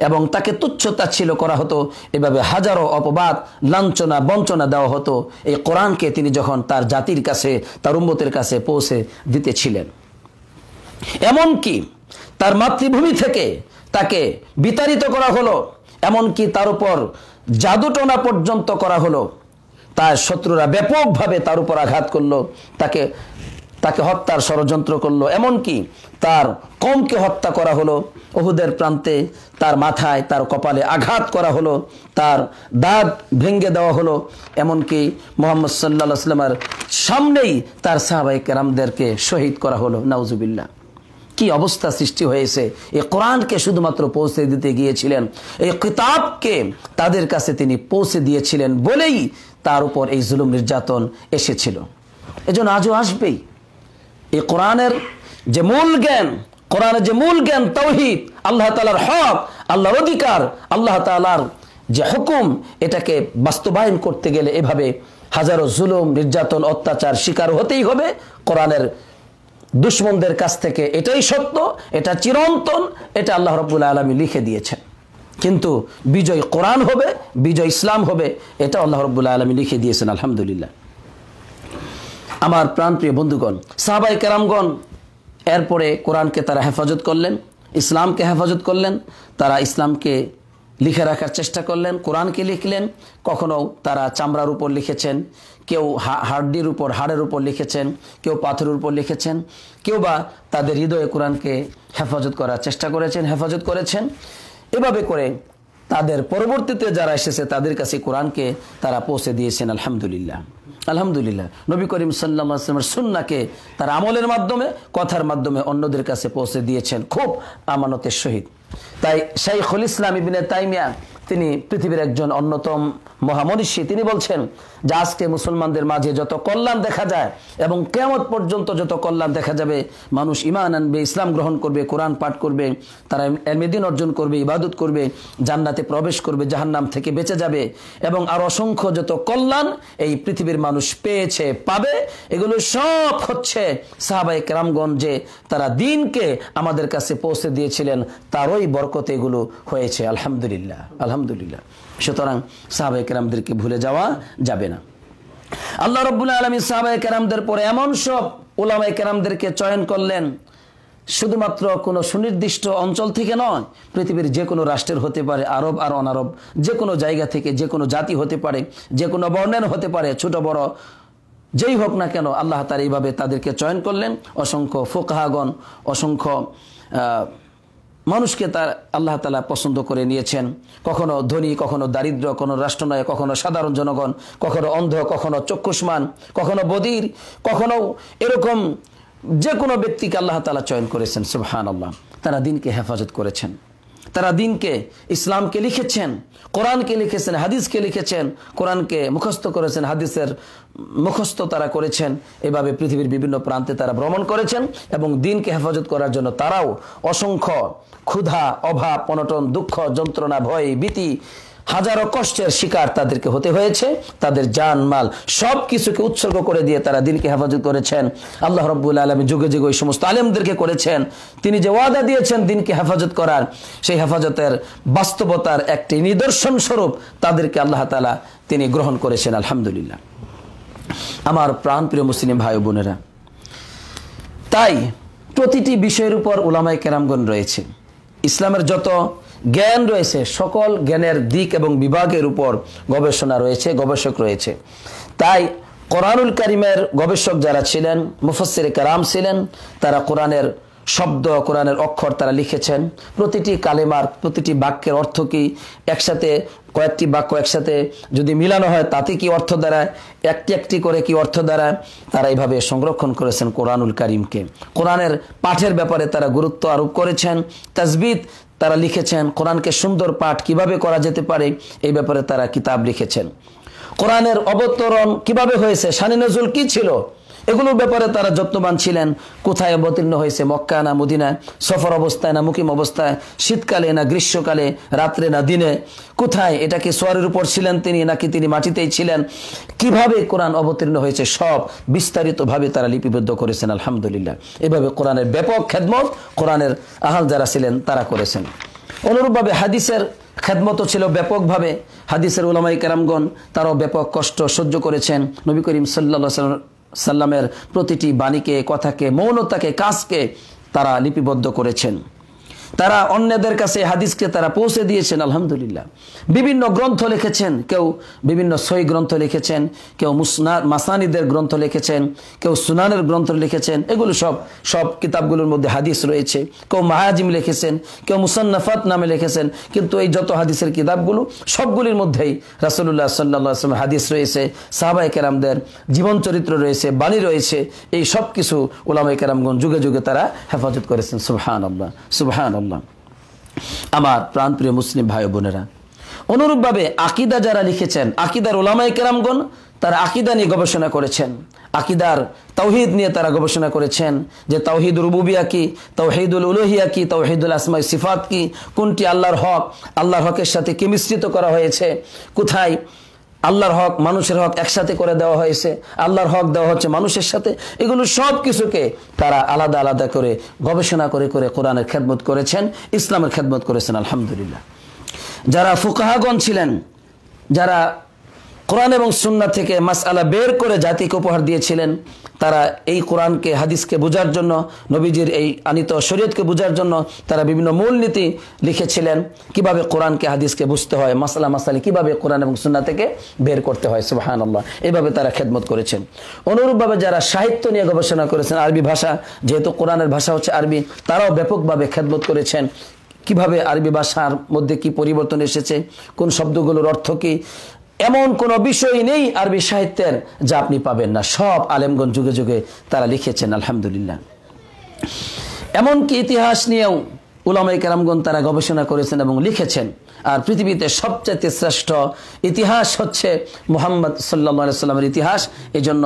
এবং তাকে তুচ্ছতা ছিল করা হতো এভাবে হাজারো অপবাদ লাঞ্ছনা বঞ্চনা দেওয়া হতো এই কোরআনকে তিনি যখন তার জাতির কাছে তার উম্মতের কাছে পৌঁছে দিতেছিলেন এমনকি তার মাতৃভূমি থেকে তাকে বিতাড়িত করা হলো এমনকি তার উপর জাদুটনা পর্যন্ত করা হলো তার শত্রুরা ব্যাপকভাবে তার উপর আঘাত করলো তাকে তাকে হত্যার ষড়যন্ত্র করলো এমনকি তার কমকে হত্যা করা হলো ওহুদের প্রান্তে তার মাথায় তার কপালে আঘাত করা হলো তার দাঁত ভেঙ্গে দেওয়া হলো এমনকি মোহাম্মদ সাল্লা সাল্লামের সামনেই তার সাহাবাই কেরামদেরকে শহীদ করা হলো নাউজুবিল্লা কি অবস্থা সৃষ্টি হয়েছে এই কোরআনকে শুধুমাত্র পৌঁছে দিতে গিয়েছিলেন এই কিতাবকে তাদের কাছে তিনি পৌঁছে দিয়েছিলেন বলেই তার উপর এই জুলুম নির্যাতন এসেছিল এজন্য আজও আসবেই এই কোরআনের যে মূল জ্ঞান কোরআনের যে মূল জ্ঞান তৌহিদ আল্লাহ তালার হক আল্লাহর অধিকার আল্লাহ তালার যে হুকুম এটাকে বাস্তবায়ন করতে গেলে এভাবে হাজারো জুলুম নির্যাতন অত্যাচার শিকার হতেই হবে কোরআনের দুশ্মনদের কাছ থেকে এটাই সত্য এটা চিরন্তন এটা আল্লাহ রবুল্লা আলমী লিখে দিয়েছেন কিন্তু বিজয় কোরআন হবে বিজয় ইসলাম হবে এটা আল্লাহ রব্বুল্লা আলমী লিখে দিয়েছেন আলহামদুলিল্লাহ আমার প্রাণপ্রিয় বন্ধুগণ সাহাবাই কেরামগণ এরপরে কোরআনকে তারা হেফাজত করলেন ইসলামকে হেফাজত করলেন তারা ইসলামকে লিখে রাখার চেষ্টা করলেন কোরআনকে লিখলেন কখনো তারা চামড়ার উপর লিখেছেন কেউ হাড্ডির উপর হাড়ের উপর লিখেছেন কেউ পাথরের উপর লিখেছেন কেউ বা তাদের হৃদয়ে কোরআনকে হেফাজত করার চেষ্টা করেছেন হেফাজত করেছেন এভাবে করে তাদের পরবর্তীতে যারা এসেছে তাদের কাছে কোরআনকে তারা পৌঁছে দিয়েছেন আলহামদুলিল্লাহ আলহামদুলিল্লাহ নবী করিম সাল্লামের সুন্নাকে তার আমলের মাধ্যমে কথার মাধ্যমে অন্যদের কাছে পৌঁছে দিয়েছেন খুব আমানতের সহিত তাই শাইখুল ইসলাম ইবনে তাইমিয়া তিনি পৃথিবীর একজন অন্যতম মহামনীষী তিনি বলছেন যে আজকে মুসলমানদের মাঝে যত কল্যাণ দেখা যায় এবং কেমত পর্যন্ত যত কল্যাণ দেখা যাবে মানুষ ইমান আনবে ইসলাম গ্রহণ করবে কোরআন পাঠ করবে তারা এমেদিন অর্জন করবে ইবাদত করবে জান্নাতে প্রবেশ করবে জাহান্নাম থেকে বেঁচে যাবে এবং আর অসংখ্য যত কল্যাণ এই পৃথিবীর মানুষ পেয়েছে পাবে এগুলো সব হচ্ছে সাহাবাই যে তারা দিনকে আমাদের কাছে পৌঁছে দিয়েছিলেন তারই বরকতে এগুলো হয়েছে আলহামদুলিল্লাহ আলহামদুলিল্লাহ আলহামদুলিল্লাহ সুতরাং সাহাবা কেরামদেরকে ভুলে যাওয়া যাবে না আল্লাহ রব্বুল্লাহ আলমী সাহাবা কেরামদের পরে এমন সব ওলামা কেরামদেরকে চয়ন করলেন শুধুমাত্র কোনো সুনির্দিষ্ট অঞ্চল থেকে নয় পৃথিবীর যে কোনো রাষ্ট্রের হতে পারে আরব আর অনারব যে কোনো জায়গা থেকে যে কোনো জাতি হতে পারে যে কোনো বর্ণের হতে পারে ছোট বড় যেই হোক না কেন আল্লাহ তার এইভাবে তাদেরকে চয়ন করলেন অসংখ্য ফোকাহাগণ অসংখ্য মানুষকে তার আল্লাহ তালা পছন্দ করে নিয়েছেন কখনো ধনী কখনো দারিদ্র কোনো রাষ্ট্রনয় কখনো সাধারণ জনগণ কখনো অন্ধ কখনো চক্ষুষ্মান কখনো বদির কখনো এরকম যে কোনো ব্যক্তিকে আল্লাহ তালা চয়ন করেছেন সুবহান আল্লাহ তারা দিনকে হেফাজত করেছেন তারা দিনকে ইসলামকে লিখেছেন কোরআনকে লিখেছেন হাদিসকে লিখেছেন কোরআনকে মুখস্থ করেছেন হাদিসের মুখস্থ তারা করেছেন এভাবে পৃথিবীর বিভিন্ন প্রান্তে তারা ভ্রমণ করেছেন এবং দিনকে হেফাজত করার জন্য তারাও অসংখ্য ক্ষুধা অভাব অনটন দুঃখ যন্ত্রণা ভয় ভীতি হাজারো কষ্টের শিকার তাদেরকে হতে হয়েছে তাদের জান মাল সব কিছুকে উৎসর্গ করে দিয়ে তারা দিনকে হেফাজত করেছেন আল্লাহ রব্বুল আলমী যুগে যুগে ওই সমস্ত আলেমদেরকে করেছেন তিনি যে ওয়াদা দিয়েছেন দিনকে হেফাজত করার সেই হেফাজতের বাস্তবতার একটি নিদর্শন স্বরূপ তাদেরকে আল্লাহ তালা তিনি গ্রহণ করেছেন আলহামদুলিল্লাহ আমার প্রাণ প্রিয় মুসলিম ভাই বোনেরা তাই প্রতিটি বিষয়ের উপর ওলামাই কেরামগণ রয়েছে ইসলামের যত জ্ঞান রয়েছে সকল জ্ঞানের দিক এবং বিভাগের উপর গবেষণা রয়েছে গবেষক রয়েছে তাই কোরআনুল করিমের গবেষক যারা ছিলেন মুফসির কারাম ছিলেন তারা কোরআনের শব্দ কোরআনের অক্ষর তারা লিখেছেন প্রতিটি কালেমার প্রতিটি বাক্যের অর্থ কি একসাথে কয়েকটি বাক্য একসাথে যদি মিলানো হয় তাতে কি অর্থ দাঁড়ায় একটি একটি করে কি অর্থ দাঁড়ায় তারা এইভাবে সংরক্ষণ করেছেন কোরআনুল করিমকে কোরআনের পাঠের ব্যাপারে তারা গুরুত্ব আরোপ করেছেন তাজবিদ তারা লিখেছেন কোরআনকে সুন্দর পাঠ কিভাবে করা যেতে পারে এই ব্যাপারে তারা কিতাব লিখেছেন কোরআনের অবতরণ কিভাবে হয়েছে শানি নজরুল কি ছিল এগুলোর ব্যাপারে তারা যত্নবান ছিলেন কোথায় অবতীর্ণ হয়েছে মক্কা না মদিনায় সফর অবস্থায় না মুকিম অবস্থায় শীতকালে না গ্রীষ্মকালে রাত্রে না দিনে কোথায় এটা কি সোয়ারের উপর ছিলেন তিনি নাকি তিনি মাটিতেই ছিলেন কিভাবে কোরআন অবতীর্ণ হয়েছে সব বিস্তারিতভাবে তারা লিপিবদ্ধ করেছেন আলহামদুলিল্লাহ এভাবে কোরআনের ব্যাপক খেদমত কোরআনের আহাল যারা ছিলেন তারা করেছেন অনুরূপভাবে হাদিসের খেদমতো ছিল ব্যাপকভাবে হাদিসের উলামাই কেরামগণ তারাও ব্যাপক কষ্ট সহ্য করেছেন নবী করিম সাল্লা সাল্লাম সাল্লামের প্রতিটি বাণীকে কথাকে মৌনতাকে কাজকে তারা লিপিবদ্ধ করেছেন তারা অন্যদের কাছে হাদিসকে তারা পৌঁছে দিয়েছেন আলহামদুলিল্লাহ বিভিন্ন গ্রন্থ লিখেছেন কেউ বিভিন্ন সই গ্রন্থ লিখেছেন কেউ মুসনার মাসানিদের গ্রন্থ লিখেছেন কেউ সুনানের গ্রন্থ লিখেছেন এগুলো সব সব কিতাবগুলোর মধ্যে হাদিস রয়েছে কেউ মাহাজিম লিখেছেন কেউ মুসান্নাফাত নামে লিখেছেন কিন্তু এই যত হাদিসের কিতাবগুলো সবগুলির মধ্যেই রাসুল্লাহ সাল্লাহামের হাদিস রয়েছে সাহাবাই কেরামদের জীবন চরিত্র রয়েছে বাণী রয়েছে এই সব কিছু ওলামাই কেরামগঞ্জ যুগে যুগে তারা হেফাজত করেছেন সুবহান আল্লাহ সুবহান ইনশাআল্লাহ আমার প্রাণপ্রিয় মুসলিম ভাই বোনেরা অনুরূপভাবে আকিদা যারা লিখেছেন আকিদার ওলামাই কেরামগণ তারা আকিদা নিয়ে গবেষণা করেছেন আকিদার তৌহিদ নিয়ে তারা গবেষণা করেছেন যে তৌহিদ রুবুবিয়া কি তৌহিদুল উলোহিয়া কি তৌহিদুল আসমাই সিফাত কি কোনটি আল্লাহর হক আল্লাহর হকের সাথে কি মিশ্রিত করা হয়েছে কোথায় আল্লাহর হক মানুষের হক একসাথে করে দেওয়া হয়েছে আল্লাহর হক দেওয়া হচ্ছে মানুষের সাথে এগুলো সব কিছুকে তারা আলাদা আলাদা করে গবেষণা করে করে কোরআনের খেদমত করেছেন ইসলামের খেদমত করেছেন আলহামদুলিল্লাহ যারা ফুকাহাগণ ছিলেন যারা কোরআন এবং সুন্না থেকে মাস আলা বের করে জাতিকে উপহার দিয়েছিলেন তারা এই কোরআনকে হাদিসকে বোঝার জন্য নবীজির এই আনিত শরীয়তকে বোঝার জন্য তারা বিভিন্ন মূলনীতি লিখেছিলেন কিভাবে কোরআনকে হাদিসকে বুঝতে হয় মাসালা মাসালি কিভাবে কোরআন এবং সুন্না থেকে বের করতে হয় সুবাহান আল্লাহ এইভাবে তারা খেদমত করেছেন অনুরূপভাবে যারা সাহিত্য নিয়ে গবেষণা করেছেন আরবি ভাষা যেহেতু কোরআনের ভাষা হচ্ছে আরবি তারাও ব্যাপকভাবে খেদমত করেছেন কিভাবে আরবি ভাষার মধ্যে কি পরিবর্তন এসেছে কোন শব্দগুলোর অর্থ কী এমন কোনো বিষয় নেই আরবি সাহিত্যের যা আপনি পাবেন না সব আলেমগঞ্জ যুগে যুগে তারা লিখেছেন আলহামদুলিল্লাহ এমনকি ইতিহাস নিয়েও উলামাই কেরামগণ তারা গবেষণা করেছেন এবং লিখেছেন আর পৃথিবীতে সবচেয়ে শ্রেষ্ঠ ইতিহাস হচ্ছে মোহাম্মদ সাল্লা সাল্লামের ইতিহাস এই জন্য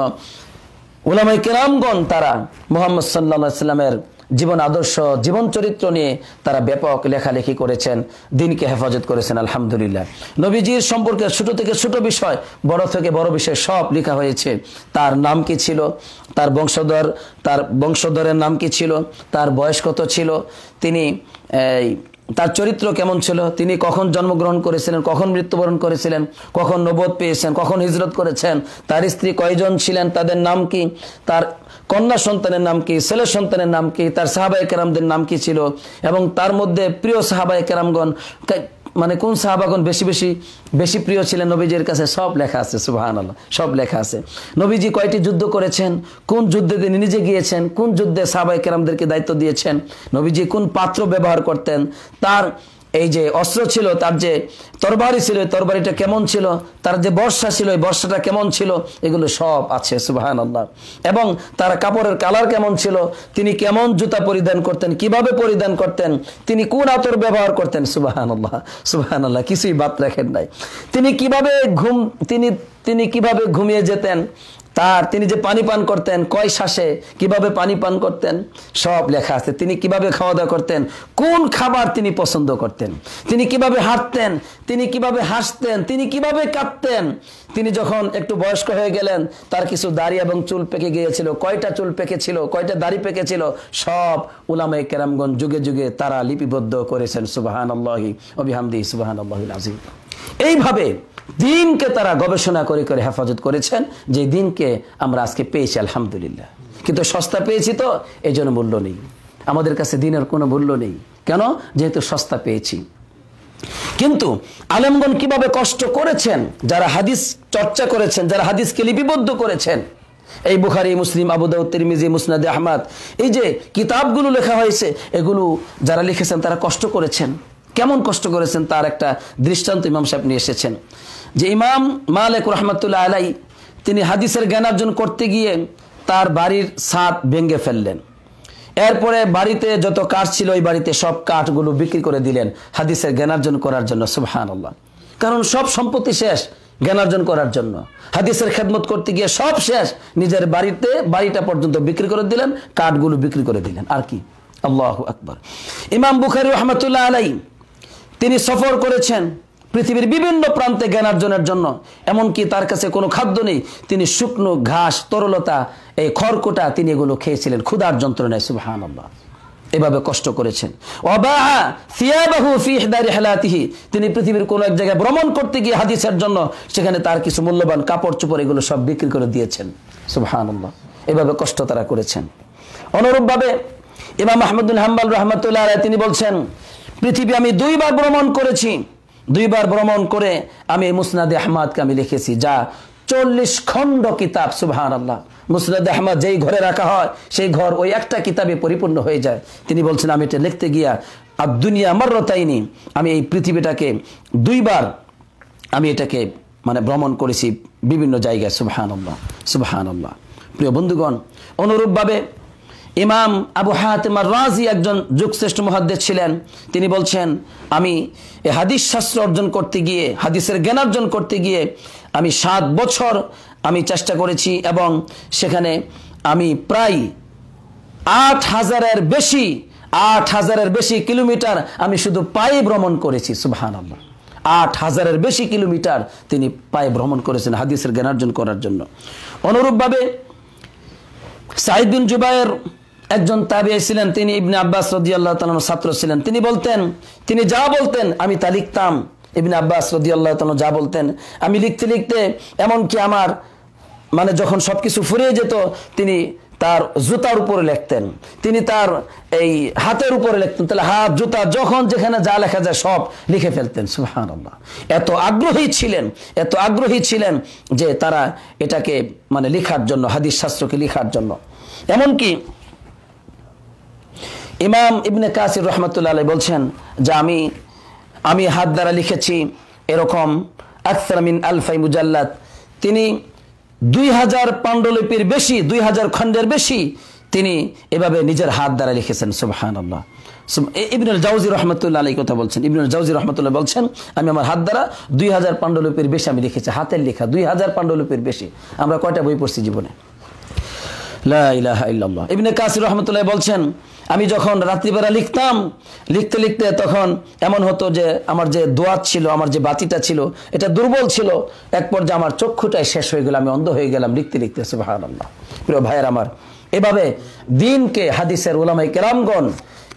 উলামাই কেরামগণ তারা মোহাম্মদ সাল্লা সাল্লামের জীবন আদর্শ জীবন চরিত্র নিয়ে তারা ব্যাপক লেখালেখি করেছেন দিনকে হেফাজত করেছেন আলহামদুলিল্লাহ নবীজির সম্পর্কে ছোট থেকে ছোট বিষয় বড় থেকে বড় বিষয় সব লেখা হয়েছে তার নাম কি ছিল তার বংশধর তার বংশধরের নাম কি ছিল তার বয়স কত ছিল তিনি তার চরিত্র কেমন ছিল তিনি কখন জন্মগ্রহণ করেছিলেন কখন মৃত্যুবরণ করেছিলেন কখন নবোধ পেয়েছেন কখন হিজরত করেছেন তার স্ত্রী কয়জন ছিলেন তাদের নাম কি তার কন্যা সন্তানের নাম কি ছেলে সন্তানের নাম কি তার সাহাবায় কেরামদের নাম কি ছিল এবং তার মধ্যে প্রিয় সাহাবায় কেরামগণ মানে কোন সাহাবাগণ বেশি বেশি বেশি প্রিয় ছিলেন নবীজির কাছে সব লেখা আছে সুবাহান আল্লাহ সব লেখা আছে নবীজি কয়টি যুদ্ধ করেছেন কোন যুদ্ধে তিনি নিজে গিয়েছেন কোন যুদ্ধে সাহাবাই কেরামদেরকে দায়িত্ব দিয়েছেন নবীজি কোন পাত্র ব্যবহার করতেন তার এই যে অস্ত্র ছিল তার যে তরবারি ছিল তরবারিটা কেমন ছিল তার যে বর্ষা ছিল এই বর্ষাটা কেমন ছিল এগুলো সব আছে সুবাহান আল্লাহ এবং তার কাপড়ের কালার কেমন ছিল তিনি কেমন জুতা পরিধান করতেন কিভাবে পরিধান করতেন তিনি কোন আতর ব্যবহার করতেন সুবাহান আল্লাহ সুবাহান আল্লাহ কিছুই বাদ রাখেন নাই তিনি কিভাবে ঘুম তিনি তিনি কিভাবে ঘুমিয়ে যেতেন তার তিনি যে পানি পান করতেন কয় শ্বাসে কিভাবে পানি পান করতেন সব লেখা আছে তিনি কিভাবে খাওয়া দাওয়া করতেন কোন খাবার তিনি পছন্দ করতেন তিনি কিভাবে হাঁটতেন তিনি কিভাবে হাসতেন তিনি কিভাবে কাঁদতেন তিনি যখন একটু বয়স্ক হয়ে গেলেন তার কিছু দাড়ি এবং চুল পেকে গিয়েছিল কয়টা চুল পেকেছিল কয়টা দাড়ি পেকেছিল সব উলামে কেরামগঞ্জ যুগে যুগে তারা লিপিবদ্ধ করেছেন সুবাহান আল্লাহি অবিহামদি সুবাহান আল্লাহ আজিম এইভাবে দিনকে তারা গবেষণা করে করে হেফাজত করেছেন যে দিনকে আমরা আজকে পেয়েছি আলহামদুলিল্লাহ কিন্তু সস্তা পেয়েছি তো এই জন্য মূল্য নেই আমাদের কাছে দিনের কোনো মূল্য নেই কেন যেহেতু সস্তা পেয়েছি কিন্তু আলমগন কিভাবে কষ্ট করেছেন যারা হাদিস চর্চা করেছেন যারা হাদিসকে লিপিবদ্ধ করেছেন এই বুখারি মুসলিম আবুদাউদ্দিরমিজি মুসনাদ আহমাদ এই যে কিতাবগুলো লেখা হয়েছে এগুলো যারা লিখেছেন তারা কষ্ট করেছেন কেমন কষ্ট করেছেন তার একটা দৃষ্টান্ত ইমাম সাহেব নিয়ে এসেছেন যে ইমাম মালেক রহমতুল্লাহ আলাই তিনি হাদিসের জ্ঞানার্জন করতে গিয়ে তার বাড়ির ছাদ ভেঙে ফেললেন এরপরে বাড়িতে যত কাঠ ছিল ওই বাড়িতে সব কাঠগুলো বিক্রি করে দিলেন হাদিসের জ্ঞানার্জন করার জন্য সুবহান আল্লাহ কারণ সব সম্পত্তি শেষ জ্ঞানার্জন করার জন্য হাদিসের খেদমত করতে গিয়ে সব শেষ নিজের বাড়িতে বাড়িটা পর্যন্ত বিক্রি করে দিলেন কাঠগুলো বিক্রি করে দিলেন আর কি আল্লাহ আকবর ইমাম বুখারি রহমতুল্লাহ আলাই তিনি সফর করেছেন পৃথিবীর বিভিন্ন প্রান্তে জ্ঞানার্জনের জন্য এমনকি তার কাছে কোনো খাদ্য নেই তিনি শুকনো ঘাস তরলতা এই খড়কোটা তিনি এগুলো খেয়েছিলেন ক্ষুধার যন্ত্রণায় সুবাহান এভাবে কষ্ট করেছেন তিনি পৃথিবীর কোনো এক জায়গায় ভ্রমণ করতে গিয়ে হাদিসের জন্য সেখানে তার কিছু মূল্যবান কাপড় চোপড় এগুলো সব বিক্রি করে দিয়েছেন সুবহান এভাবে কষ্ট তারা করেছেন অনুরূপভাবে এবার মাহমুদুল হাম্বাল রহমতুল্লাহ তিনি বলছেন পৃথিবী আমি দুইবার ভ্রমণ করেছি দুইবার ভ্রমণ করে আমি মুসনাদ আহমাদকে আমি লিখেছি যা চল্লিশ খণ্ড কিতাব সুবাহ আল্লাহ মুসনাদ আহমদ যেই ঘরে রাখা হয় সেই ঘর ওই একটা কিতাবে পরিপূর্ণ হয়ে যায় তিনি বলছেন আমি এটা লিখতে গিয়া আর দুনিয়া আমার রতাইনি আমি এই পৃথিবীটাকে দুইবার আমি এটাকে মানে ভ্রমণ করেছি বিভিন্ন জায়গায় সুবাহ আল্লাহ সুবাহ আল্লাহ প্রিয় বন্ধুগণ অনুরূপভাবে ইমাম আবু হাতেমার রাজি একজন যুগশ্রেষ্ঠ মহাদ্দেব ছিলেন তিনি বলছেন আমি হাদিস শাস্ত্র অর্জন করতে গিয়ে হাদিসের জ্ঞান অর্জন করতে গিয়ে আমি সাত বছর আমি চেষ্টা করেছি এবং সেখানে আমি প্রায় আট হাজারের বেশি আট হাজারের বেশি কিলোমিটার আমি শুধু পায়ে ভ্রমণ করেছি সুবাহান আল্লাহ আট হাজারের বেশি কিলোমিটার তিনি পায়ে ভ্রমণ করেছেন হাদিসের জ্ঞানার্জন করার জন্য অনুরূপভাবে সাইদ জুবাইয়ের জুবায়ের একজন তাবিয়া ছিলেন তিনি ইবনে আব্বাস রদি আল্লাহ তালন ছাত্র ছিলেন তিনি বলতেন তিনি যা বলতেন আমি তা লিখতাম ইবনে আব্বাস রদি আল্লাহ তালন যা বলতেন আমি লিখতে লিখতে এমনকি আমার মানে যখন সবকিছু ফুরিয়ে যেত তিনি তার জুতার উপরে লিখতেন তিনি তার এই হাতের উপরে লিখতেন তাহলে হাত জুতা যখন যেখানে যা লেখা যায় সব লিখে ফেলতেন সুহান এত আগ্রহী ছিলেন এত আগ্রহী ছিলেন যে তারা এটাকে মানে লিখার জন্য হাদিস শাস্ত্রকে লিখার জন্য এমনকি ইমাম ইবনে কাসির রহমতুল্লাহ আলাই বলছেন যে আমি আমি হাত দ্বারা লিখেছি এরকম আকসারামিন আলফাই মুজাল্লাদ তিনি দুই হাজার পাণ্ডুলিপির বেশি দুই হাজার খণ্ডের বেশি তিনি এভাবে নিজের হাত দ্বারা লিখেছেন সুবহান আল্লাহ ইবনুল জাউজি রহমতুল্লাহ আলী কথা বলছেন ইবনুল জাউজি রহমতুল্লাহ বলছেন আমি আমার হাত দ্বারা দুই হাজার পাণ্ডুলিপির বেশি আমি লিখেছি হাতের লেখা দুই হাজার পাণ্ডুলিপির বেশি আমরা কয়টা বই পড়ছি জীবনে লাহ ইবনে কাসির রহমতুল্লাহ বলছেন আমি যখন রাত্রিবেলা লিখতাম লিখতে লিখতে তখন এমন হতো যে আমার যে দোয়াত ছিল আমার যে বাতিটা ছিল এটা দুর্বল ছিল এক পর্যায়ে আমার চক্ষুটাই শেষ হয়ে গেল আমি অন্ধ হয়ে গেলাম লিখতে লিখতে সুবাহ প্রিয় ভাইয়ের আমার এভাবে দিনকে হাদিসের ওলামাই কেরামগণ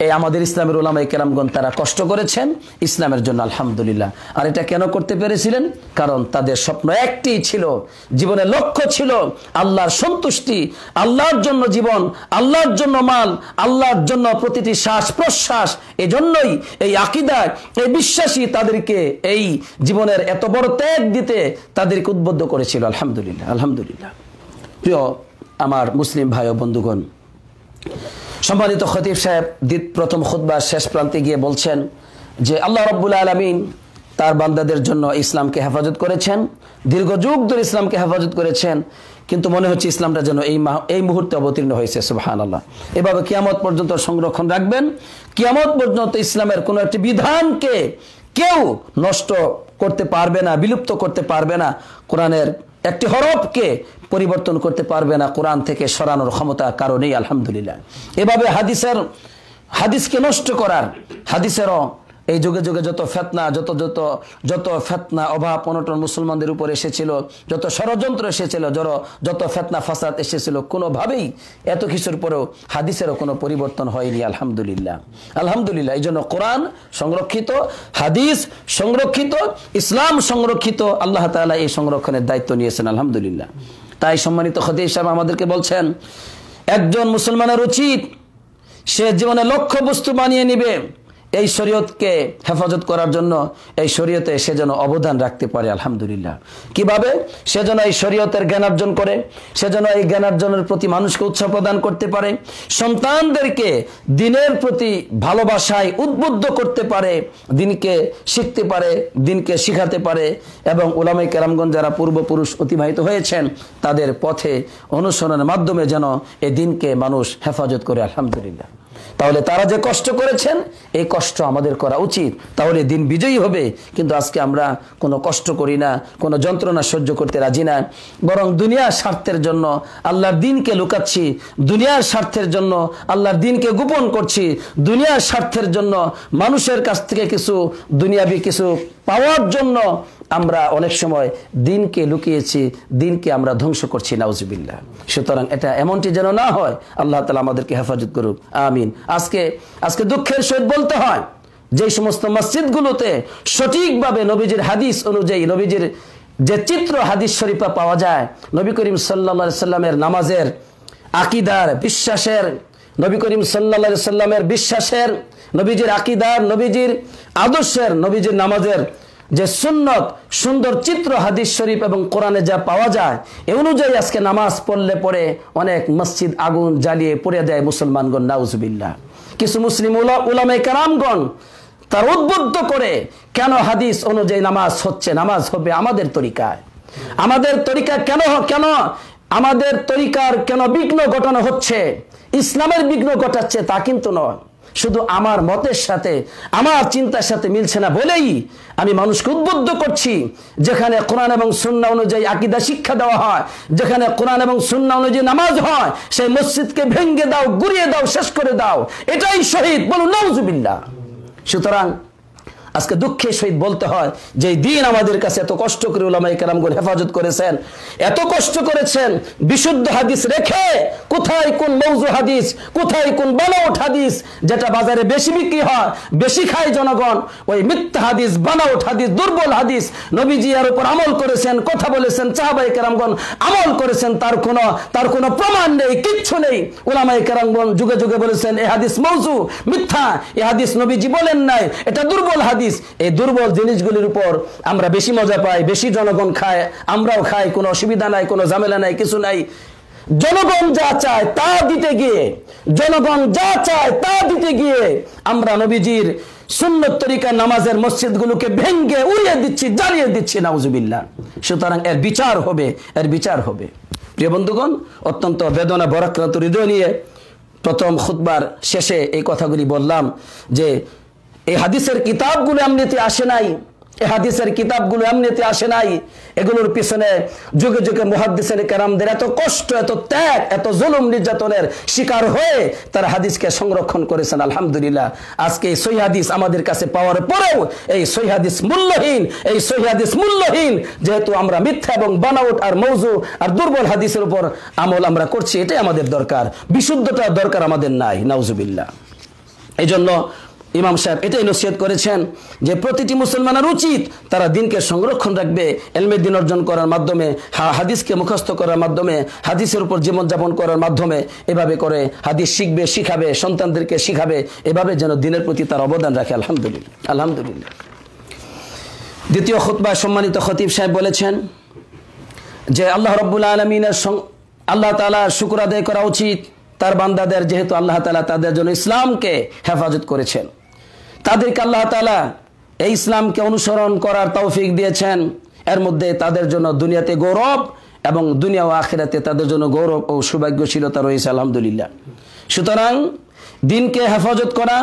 এই আমাদের ইসলামের ওলামাই কেরামগণ তারা কষ্ট করেছেন ইসলামের জন্য আলহামদুলিল্লাহ আর এটা কেন করতে পেরেছিলেন কারণ তাদের স্বপ্ন একটি ছিল জীবনের লক্ষ্য ছিল আল্লাহর সন্তুষ্টি আল্লাহর জন্য জীবন আল্লাহর জন্য মাল আল্লাহর জন্য প্রতিটি শ্বাস প্রশ্বাস এজন্যই এই আকিদা এই বিশ্বাসী তাদেরকে এই জীবনের এত বড় ত্যাগ দিতে তাদেরকে উদ্বুদ্ধ করেছিল আলহামদুলিল্লাহ আলহামদুলিল্লাহ প্রিয় আমার মুসলিম ভাই ও বন্ধুগণ সম্মানিত খতিফ সাহেব দ্বিত প্রথম খুদ্বার শেষ প্রান্তে গিয়ে বলছেন যে আল্লাহ রব্বুল আলমিন তার বান্দাদের জন্য ইসলামকে হেফাজত করেছেন দীর্ঘ যুগ ধরে ইসলামকে হেফাজত করেছেন কিন্তু মনে হচ্ছে ইসলামটা যেন এই এই মুহূর্তে অবতীর্ণ হয়েছে সুবাহান আল্লাহ এভাবে কিয়ামত পর্যন্ত সংরক্ষণ রাখবেন কিয়ামত পর্যন্ত ইসলামের কোনো একটি বিধানকে কেউ নষ্ট করতে পারবে না বিলুপ্ত করতে পারবে না কোরআনের একটি হরফকে পরিবর্তন করতে পারবে না কোরআন থেকে সরানোর ক্ষমতা কারণেই আলহামদুলিল্লাহ এভাবে হাদিসের হাদিসকে নষ্ট করার হাদিসেরও এই যুগে যুগে যত ফেতনা যত যত যত ফেতনা অভাব অনটন মুসলমানদের উপর এসেছিল যত ষড়যন্ত্র এসেছিল জড় যত ফেতনা ফাসাদ এসেছিল কোনোভাবেই এত কিছুর পরেও হাদিসেরও কোনো পরিবর্তন হয়নি আলহামদুলিল্লাহ আলহামদুলিল্লাহ এই জন্য কোরআন সংরক্ষিত হাদিস সংরক্ষিত ইসলাম সংরক্ষিত আল্লাহ তালা এই সংরক্ষণের দায়িত্ব নিয়েছেন আলহামদুলিল্লাহ তাই সম্মানিত খদি সাহেব আমাদেরকে বলছেন একজন মুসলমানের উচিত সে জীবনে লক্ষ্য বস্তু বানিয়ে নিবে এই শরীয়তকে হেফাজত করার জন্য এই শরীয়তে সে যেন অবদান রাখতে পারে আলহামদুলিল্লাহ কিভাবে সে যেন এই শরীয়তের জ্ঞানার্জন করে সে যেন এই জ্ঞানার্জনের প্রতি মানুষকে উৎসাহ প্রদান করতে পারে সন্তানদেরকে দিনের প্রতি ভালোবাসায় উদ্বুদ্ধ করতে পারে দিনকে শিখতে পারে দিনকে শিখাতে পারে এবং ওলামাই কেরামগঞ্জ যারা পূর্বপুরুষ অতিবাহিত হয়েছেন তাদের পথে অনুসরণের মাধ্যমে যেন এই দিনকে মানুষ হেফাজত করে আলহামদুলিল্লাহ তাহলে তারা যে কষ্ট করেছেন এই কষ্ট আমাদের করা উচিত তাহলে দিন বিজয়ী হবে কিন্তু আজকে আমরা কোনো কষ্ট করি না কোনো যন্ত্রণা সহ্য করতে রাজি না বরং দুনিয়ার স্বার্থের জন্য আল্লাহর দিনকে লুকাচ্ছি দুনিয়ার স্বার্থের জন্য আল্লাহর দিনকে গোপন করছি দুনিয়ার স্বার্থের জন্য মানুষের কাছ থেকে কিছু দুনিয়াবি কিছু পাওয়ার জন্য আমরা অনেক সময় দিনকে লুকিয়েছি দিনকে আমরা ধ্বংস করছি নাউজবিল্লা সুতরাং এটা এমনটি যেন না হয় আল্লাহ তালা আমাদেরকে হেফাজত করুক আমিন আজকে আজকে দুঃখের সহিত বলতে হয় যে সমস্ত মসজিদগুলোতে সঠিকভাবে নবীজির হাদিস অনুযায়ী নবীজির যে চিত্র হাদিস শরীফা পাওয়া যায় নবী করিম সাল্লা সাল্লামের নামাজের আকিদার বিশ্বাসের নবী করিম সাল্লা সাল্লামের বিশ্বাসের নবীজির আকিদার নবীজির আদর্শের নবীজির নামাজের যে সুন্নত সুন্দর চিত্র হাদিস শরীফ এবং কোরআনে যা পাওয়া যায় এ অনুযায়ী আজকে নামাজ পড়লে পরে অনেক মসজিদ আগুন জ্বালিয়ে পড়ে দেয় মুসলমানগণ নাউজবিল্লা কিছু মুসলিম উলামে কারামগণ তার উদ্বুদ্ধ করে কেন হাদিস অনুযায়ী নামাজ হচ্ছে নামাজ হবে আমাদের তরিকায় আমাদের তরিকা কেন কেন আমাদের তরিকার কেন বিঘ্ন ঘটানো হচ্ছে ইসলামের বিঘ্ন ঘটাচ্ছে তা কিন্তু নয় শুধু আমার মতের সাথে আমার চিন্তার সাথে মিলছে না বলেই আমি মানুষকে উদ্বুদ্ধ করছি যেখানে কোরআন এবং সুন্না অনুযায়ী আকিদা শিক্ষা দেওয়া হয় যেখানে কোরআন এবং সুন্না অনুযায়ী নামাজ হয় সেই মসজিদকে ভেঙ্গে দাও গুড়িয়ে দাও শেষ করে দাও এটাই শহীদ বলুন সুতরাং আজকে দুঃখের সহিত বলতে হয় যে দিন আমাদের কাছে এত কষ্ট করে ওলামা কেরামগুন হেফাজত করেছেন এত কষ্ট করেছেন বিশুদ্ধ হাদিস রেখে কোথায় কোন মৌজু হাদিস কোথায় কোন বানাউট হাদিস যেটা বাজারে বেশি বিক্রি হয় বেশি খায় জনগণ ওই মিথ্যা হাদিস বানাউট হাদিস দুর্বল হাদিস নবীজি আর উপর আমল করেছেন কথা বলেছেন চাহাবাই কেরামগণ আমল করেছেন তার কোন তার কোনো প্রমাণ নেই কিচ্ছু নেই ওলামাই কেরামগণ যুগে যুগে বলেছেন এ হাদিস মৌজু মিথ্যা এ হাদিস নবীজি বলেন নাই এটা দুর্বল হাদিস হাদিস এই দুর্বল জিনিসগুলির উপর আমরা বেশি মজা পাই বেশি জনগণ খায় আমরাও খাই কোনো অসুবিধা নাই কোনো ঝামেলা নাই কিছু নাই জনগণ যা চায় তা দিতে গিয়ে জনগণ যা চায় তা দিতে গিয়ে আমরা নবীজির সুন্নত তরিকা নামাজের মসজিদ গুলোকে ভেঙ্গে উড়িয়ে দিচ্ছি জ্বালিয়ে দিচ্ছি নাউজুবিল্লা সুতরাং এর বিচার হবে এর বিচার হবে প্রিয় বন্ধুগণ অত্যন্ত বেদনা বরাক্রান্ত হৃদয় নিয়ে প্রথম খুদ্বার শেষে এই কথাগুলি বললাম যে এই হাদিসের কিতাবগুলো এমনিতে আসে নাই হাদিসের কিতাবগুলো এমনিতে আসে নাই এগুলোর পিছনে যুগে যুগে মহাদিসের কেরামদের এত কষ্ট এত ত্যাগ এত জুলুম নির্যাতনের শিকার হয়ে তার হাদিসকে সংরক্ষণ করেছেন আলহামদুলিল্লাহ আজকে এই হাদিস আমাদের কাছে পাওয়ার পরেও এই হাদিস মূল্যহীন এই সই হাদিস মূল্যহীন যেহেতু আমরা মিথ্যা এবং বানাউট আর মৌজু আর দুর্বল হাদিসের উপর আমল আমরা করছি এটাই আমাদের দরকার বিশুদ্ধটা দরকার আমাদের নাই নাউজুবিল্লাহ এই জন্য ইমাম সাহেব এটাই নসিহত করেছেন যে প্রতিটি মুসলমানের উচিত তারা দিনকে সংরক্ষণ রাখবে এলমে দিন অর্জন করার মাধ্যমে হা হাদিসকে মুখস্থ করার মাধ্যমে হাদিসের উপর জীবনযাপন করার মাধ্যমে এভাবে করে হাদিস শিখবে শিখাবে সন্তানদেরকে শিখাবে এভাবে যেন দিনের প্রতি তার অবদান রাখে আলহামদুলিল্লাহ আলহামদুলিল্লাহ দ্বিতীয় খুতবা সম্মানিত খতিব সাহেব বলেছেন যে আল্লাহ রব্বুল্লা আলমিনের আল্লাহ তালা শুক্র আদায় করা উচিত তার বান্দাদের যেহেতু আল্লাহ তালা তাদের জন্য ইসলামকে হেফাজত করেছেন তাদেরকে আল্লাহ তালা এই ইসলামকে অনুসরণ করার তৌফিক দিয়েছেন এর মধ্যে তাদের জন্য দুনিয়াতে গৌরব এবং দুনিয়া ও আখেরাতে তাদের জন্য গৌরব ও সৌভাগ্যশীলতা রয়েছে আলহামদুলিল্লাহ সুতরাং দিনকে হেফাজত করা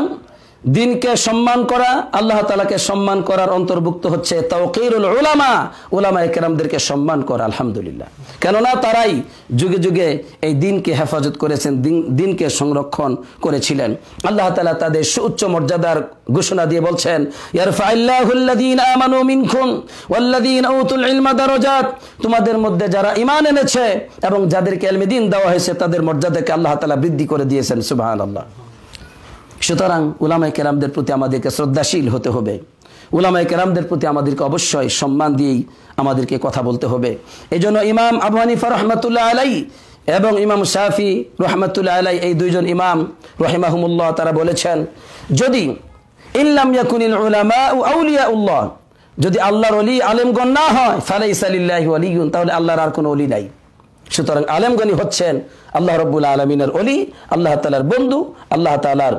দিনকে সম্মান করা আল্লাহ তালাকে সম্মান করার অন্তর্ভুক্ত হচ্ছে তাওকিরুল ওলামা ওলামা একরামদেরকে সম্মান করা আলহামদুলিল্লাহ কেননা তারাই যুগে যুগে এই দিনকে হেফাজত করেছেন দিনকে সংরক্ষণ করেছিলেন আল্লাহ তালা তাদের সুউচ্চ মর্যাদার ঘোষণা দিয়ে বলছেন তোমাদের মধ্যে যারা ইমান এনেছে এবং যাদেরকে আলমিদিন দেওয়া হয়েছে তাদের মর্যাদাকে আল্লাহ তালা বৃদ্ধি করে দিয়েছেন সুবাহ আল্লাহ সুতরাং উলামাই কেরামদের প্রতি আমাদেরকে শ্রদ্ধাশীল হতে হবে উলামাই কেরামদের প্রতি আমাদেরকে অবশ্যই সম্মান দিয়েই আমাদেরকে কথা বলতে হবে এই জন্য ইমাম আবু হানিফা রহমতুল্লাহ আলাই এবং ইমাম শাফি রহমতুল্লাহ আলাই এই দুইজন ইমাম রহিমাহমুল্লাহ তারা বলেছেন যদি ইল্লাম ইয়াকুনিল উলামা আউলিয়া উল্লাহ যদি আল্লাহর অলি আলেমগণ না হয় ফালাই সালিল্লাহ আলিগুন তাহলে আল্লাহর আর কোনো অলি নাই সুতরাং আলেমগণই হচ্ছেন আল্লাহ রব্বুল আলমিনের অলি আল্লাহ তালার বন্ধু আল্লাহ তালার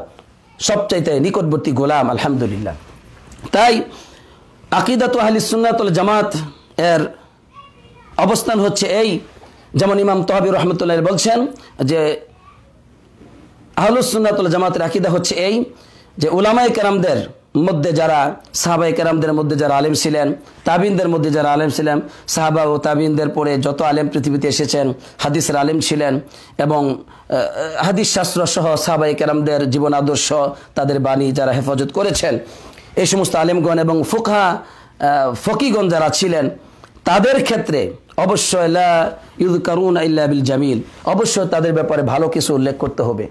সবচাইতে নিকটবর্তী গোলাম আলহামদুলিল্লাহ তাই আকিদাত আহলি সুন্নাতুল জামাত এর অবস্থান হচ্ছে এই যেমন ইমাম তহাবির রহমতুল্লাহ বলছেন যে আহলুসুন্নাতুল জামাতের আকিদা হচ্ছে এই যে ওলামায় কেরামদের মধ্যে যারা সাহাবাই কেরামদের মধ্যে যারা আলেম ছিলেন তাবিনদের মধ্যে যারা আলেম ছিলেন সাহাবা ও তাবিনদের পরে যত আলেম পৃথিবীতে এসেছেন হাদিসের আলেম ছিলেন এবং হাদিস শাস্ত্র সহ সাহাবাই কেরামদের জীবন আদর্শ তাদের বাণী যারা হেফাজত করেছেন এই সমস্ত আলেমগণ এবং ফোকা ফকিগণ যারা ছিলেন তাদের ক্ষেত্রে অবশ্যই ইউদ কারুন ইল্লা বিল জামিল অবশ্যই তাদের ব্যাপারে ভালো কিছু উল্লেখ করতে হবে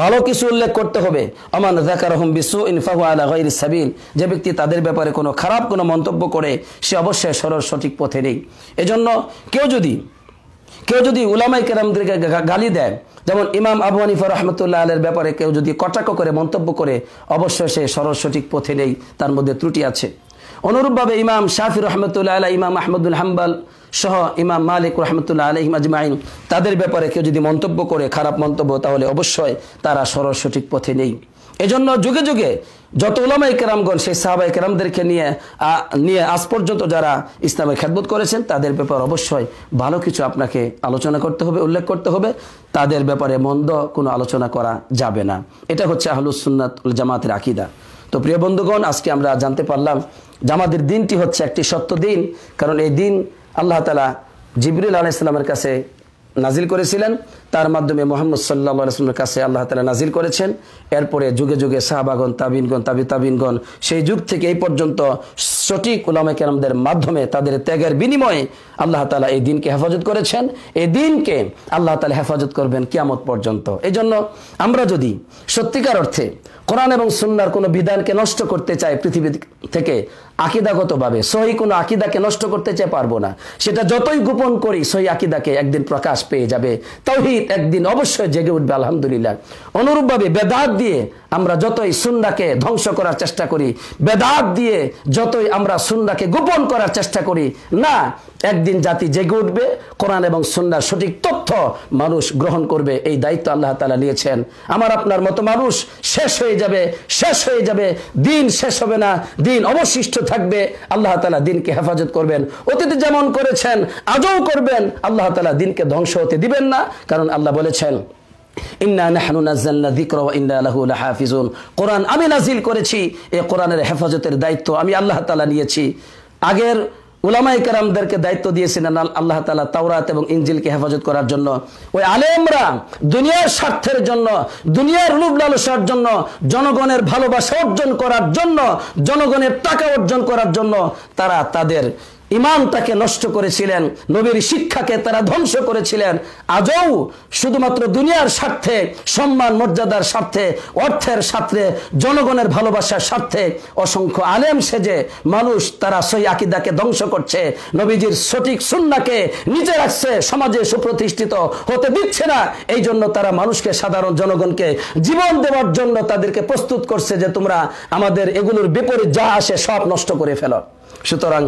ভালো কিছু উল্লেখ করতে হবে আমান জাকার হম বিশ্ব ইনফাহু আলা গাইর সাবিল যে ব্যক্তি তাদের ব্যাপারে কোনো খারাপ কোনো মন্তব্য করে সে অবশ্যই সরল সঠিক পথে নেই এজন্য কেউ যদি কেউ যদি উলামাই কেরামদেরকে গালি দেয় যেমন ইমাম আবু হানিফা রহমতুল্লাহ আলের ব্যাপারে কেউ যদি কটাক্ষ করে মন্তব্য করে অবশ্যই সে সরল সঠিক পথে নেই তার মধ্যে ত্রুটি আছে অনুরূপভাবে ইমাম শাফির রহমতুল্লাহ আলাহ ইমাম আহমদুল হাম্বাল সহ ইমাম মালিক রহমতুল্লাহ আলহ আজমাইন তাদের ব্যাপারে কেউ যদি মন্তব্য করে খারাপ মন্তব্য তাহলে অবশ্যই তারা সরল সঠিক পথে নেই এজন্য যুগে যুগে যত ওলামাই কেরামগণ সেই সাহাবাই কেরামদেরকে নিয়ে নিয়ে আজ পর্যন্ত যারা ইসলামে খ্যাতবোধ করেছেন তাদের ব্যাপারে অবশ্যই ভালো কিছু আপনাকে আলোচনা করতে হবে উল্লেখ করতে হবে তাদের ব্যাপারে মন্দ কোনো আলোচনা করা যাবে না এটা হচ্ছে আহলুসুন্নাত জামাতের আকিদা তো প্রিয় বন্ধুগণ আজকে আমরা জানতে পারলাম জামাতের দিনটি হচ্ছে একটি সত্য দিন কারণ এই দিন আল্লাহ তালা জিবরুল আলাহ ইসলামের কাছে নাজিল করেছিলেন তার মাধ্যমে মোহাম্মদ সাল্লা আসলামের কাছে আল্লাহ তালা নাজিল করেছেন এরপরে যুগে যুগে শাহবাগন তাবিনগণ তাবি তাবিনগণ সেই যুগ থেকে এই পর্যন্ত সঠিক উলামা কেরামদের মাধ্যমে তাদের ত্যাগের বিনিময়ে আল্লাহ তালা এই দিনকে হেফাজত করেছেন এই দিনকে আল্লাহ তালা হেফাজত করবেন কিয়ামত পর্যন্ত এই জন্য আমরা যদি সত্যিকার অর্থে কোরআন এবং সুন্নার কোনো বিধানকে নষ্ট করতে চাই পৃথিবী থেকে আকিদাগতভাবে সহি কোনো আকিদাকে নষ্ট করতে চেয়ে পারবো না সেটা যতই গোপন করি সহি আকিদাকে একদিন প্রকাশ পেয়ে যাবে তৌহিদ একদিন অবশ্যই জেগে উঠবে আলহামদুলিল্লাহ অনুরূপভাবে বেদাত দিয়ে আমরা যতই সুন্দাকে ধ্বংস করার চেষ্টা করি বেদাত দিয়ে যতই আমরা সুন্দাকে গোপন করার চেষ্টা করি না একদিন জাতি জেগে উঠবে কোরআন এবং সুন্নার সঠিক তথ্য মানুষ গ্রহণ করবে এই দায়িত্ব আল্লাহ তালা নিয়েছেন আমার আপনার মতো মানুষ শেষ হয়ে যাবে শেষ হয়ে যাবে দিন শেষ হবে না দিন অবশিষ্ট থাকবে আল্লাহ তালা দিনকে হেফাজত করবেন অতীতে যেমন করেছেন আজও করবেন আল্লাহ তালা দিনকে ধ্বংস হতে দিবেন না কারণ আল্লাহ বলেছেন কোরআন আমি নাজিল করেছি এ কোরআনের হেফাজতের দায়িত্ব আমি আল্লাহ তালা নিয়েছি আগের উলামাই কারামদেরকে দায়িত্ব দিয়েছিলেন আল্লাহ তালা তাওরাত এবং ইঞ্জিলকে হেফাজত করার জন্য ওই আলেমরা দুনিয়ার স্বার্থের জন্য দুনিয়ার রূপ লালসার জন্য জনগণের ভালোবাসা অর্জন করার জন্য জনগণের টাকা অর্জন করার জন্য তারা তাদের ইমানটাকে নষ্ট করেছিলেন নবীর শিক্ষাকে তারা ধ্বংস করেছিলেন আজও শুধুমাত্র দুনিয়ার স্বার্থে সম্মান মর্যাদার স্বার্থে অর্থের স্বার্থে জনগণের ভালোবাসার স্বার্থে অসংখ্য আলেম সেজে মানুষ তারা সই আকিদাকে ধ্বংস করছে নবীজির সঠিক সুন্নাকে নিচে রাখছে সমাজে সুপ্রতিষ্ঠিত হতে দিচ্ছে না এই জন্য তারা মানুষকে সাধারণ জনগণকে জীবন দেওয়ার জন্য তাদেরকে প্রস্তুত করছে যে তোমরা আমাদের এগুলোর বিপরীত যা আসে সব নষ্ট করে ফেলো সুতরাং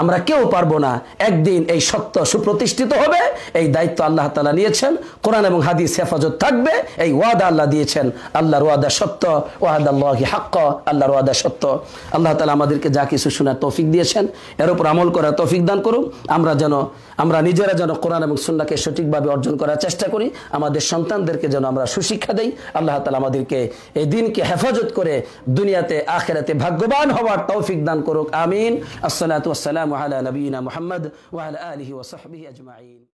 আমরা কেউ পারবো না একদিন এই সত্য সুপ্রতিষ্ঠিত হবে এই দায়িত্ব আল্লাহ তালা নিয়েছেন কোরআন এবং হাদিস হেফাজত থাকবে এই ওয়াদা আল্লাহ দিয়েছেন আল্লাহর ওয়াদা সত্য ওয়াদ আল্লাহ হাক্ক আল্লাহর ওয়াদা সত্য আল্লাহ তালা আমাদেরকে যা কিছু শোনার তৌফিক দিয়েছেন এর উপর আমল করার তৌফিক দান করুন আমরা যেন আমরা নিজেরা যেন কোরআন এবং সুন্নাকে সঠিকভাবে অর্জন করার চেষ্টা করি আমাদের সন্তানদেরকে যেন আমরা সুশিক্ষা দেই আল্লাহ তালা আমাদেরকে এই দিনকে হেফাজত করে দুনিয়াতে আখেরাতে ভাগ্যবান হওয়ার তৌফিক দান করুক আমিন আসসালাম والسلام على نبينا محمد وعلى آله وصحبه أجمعين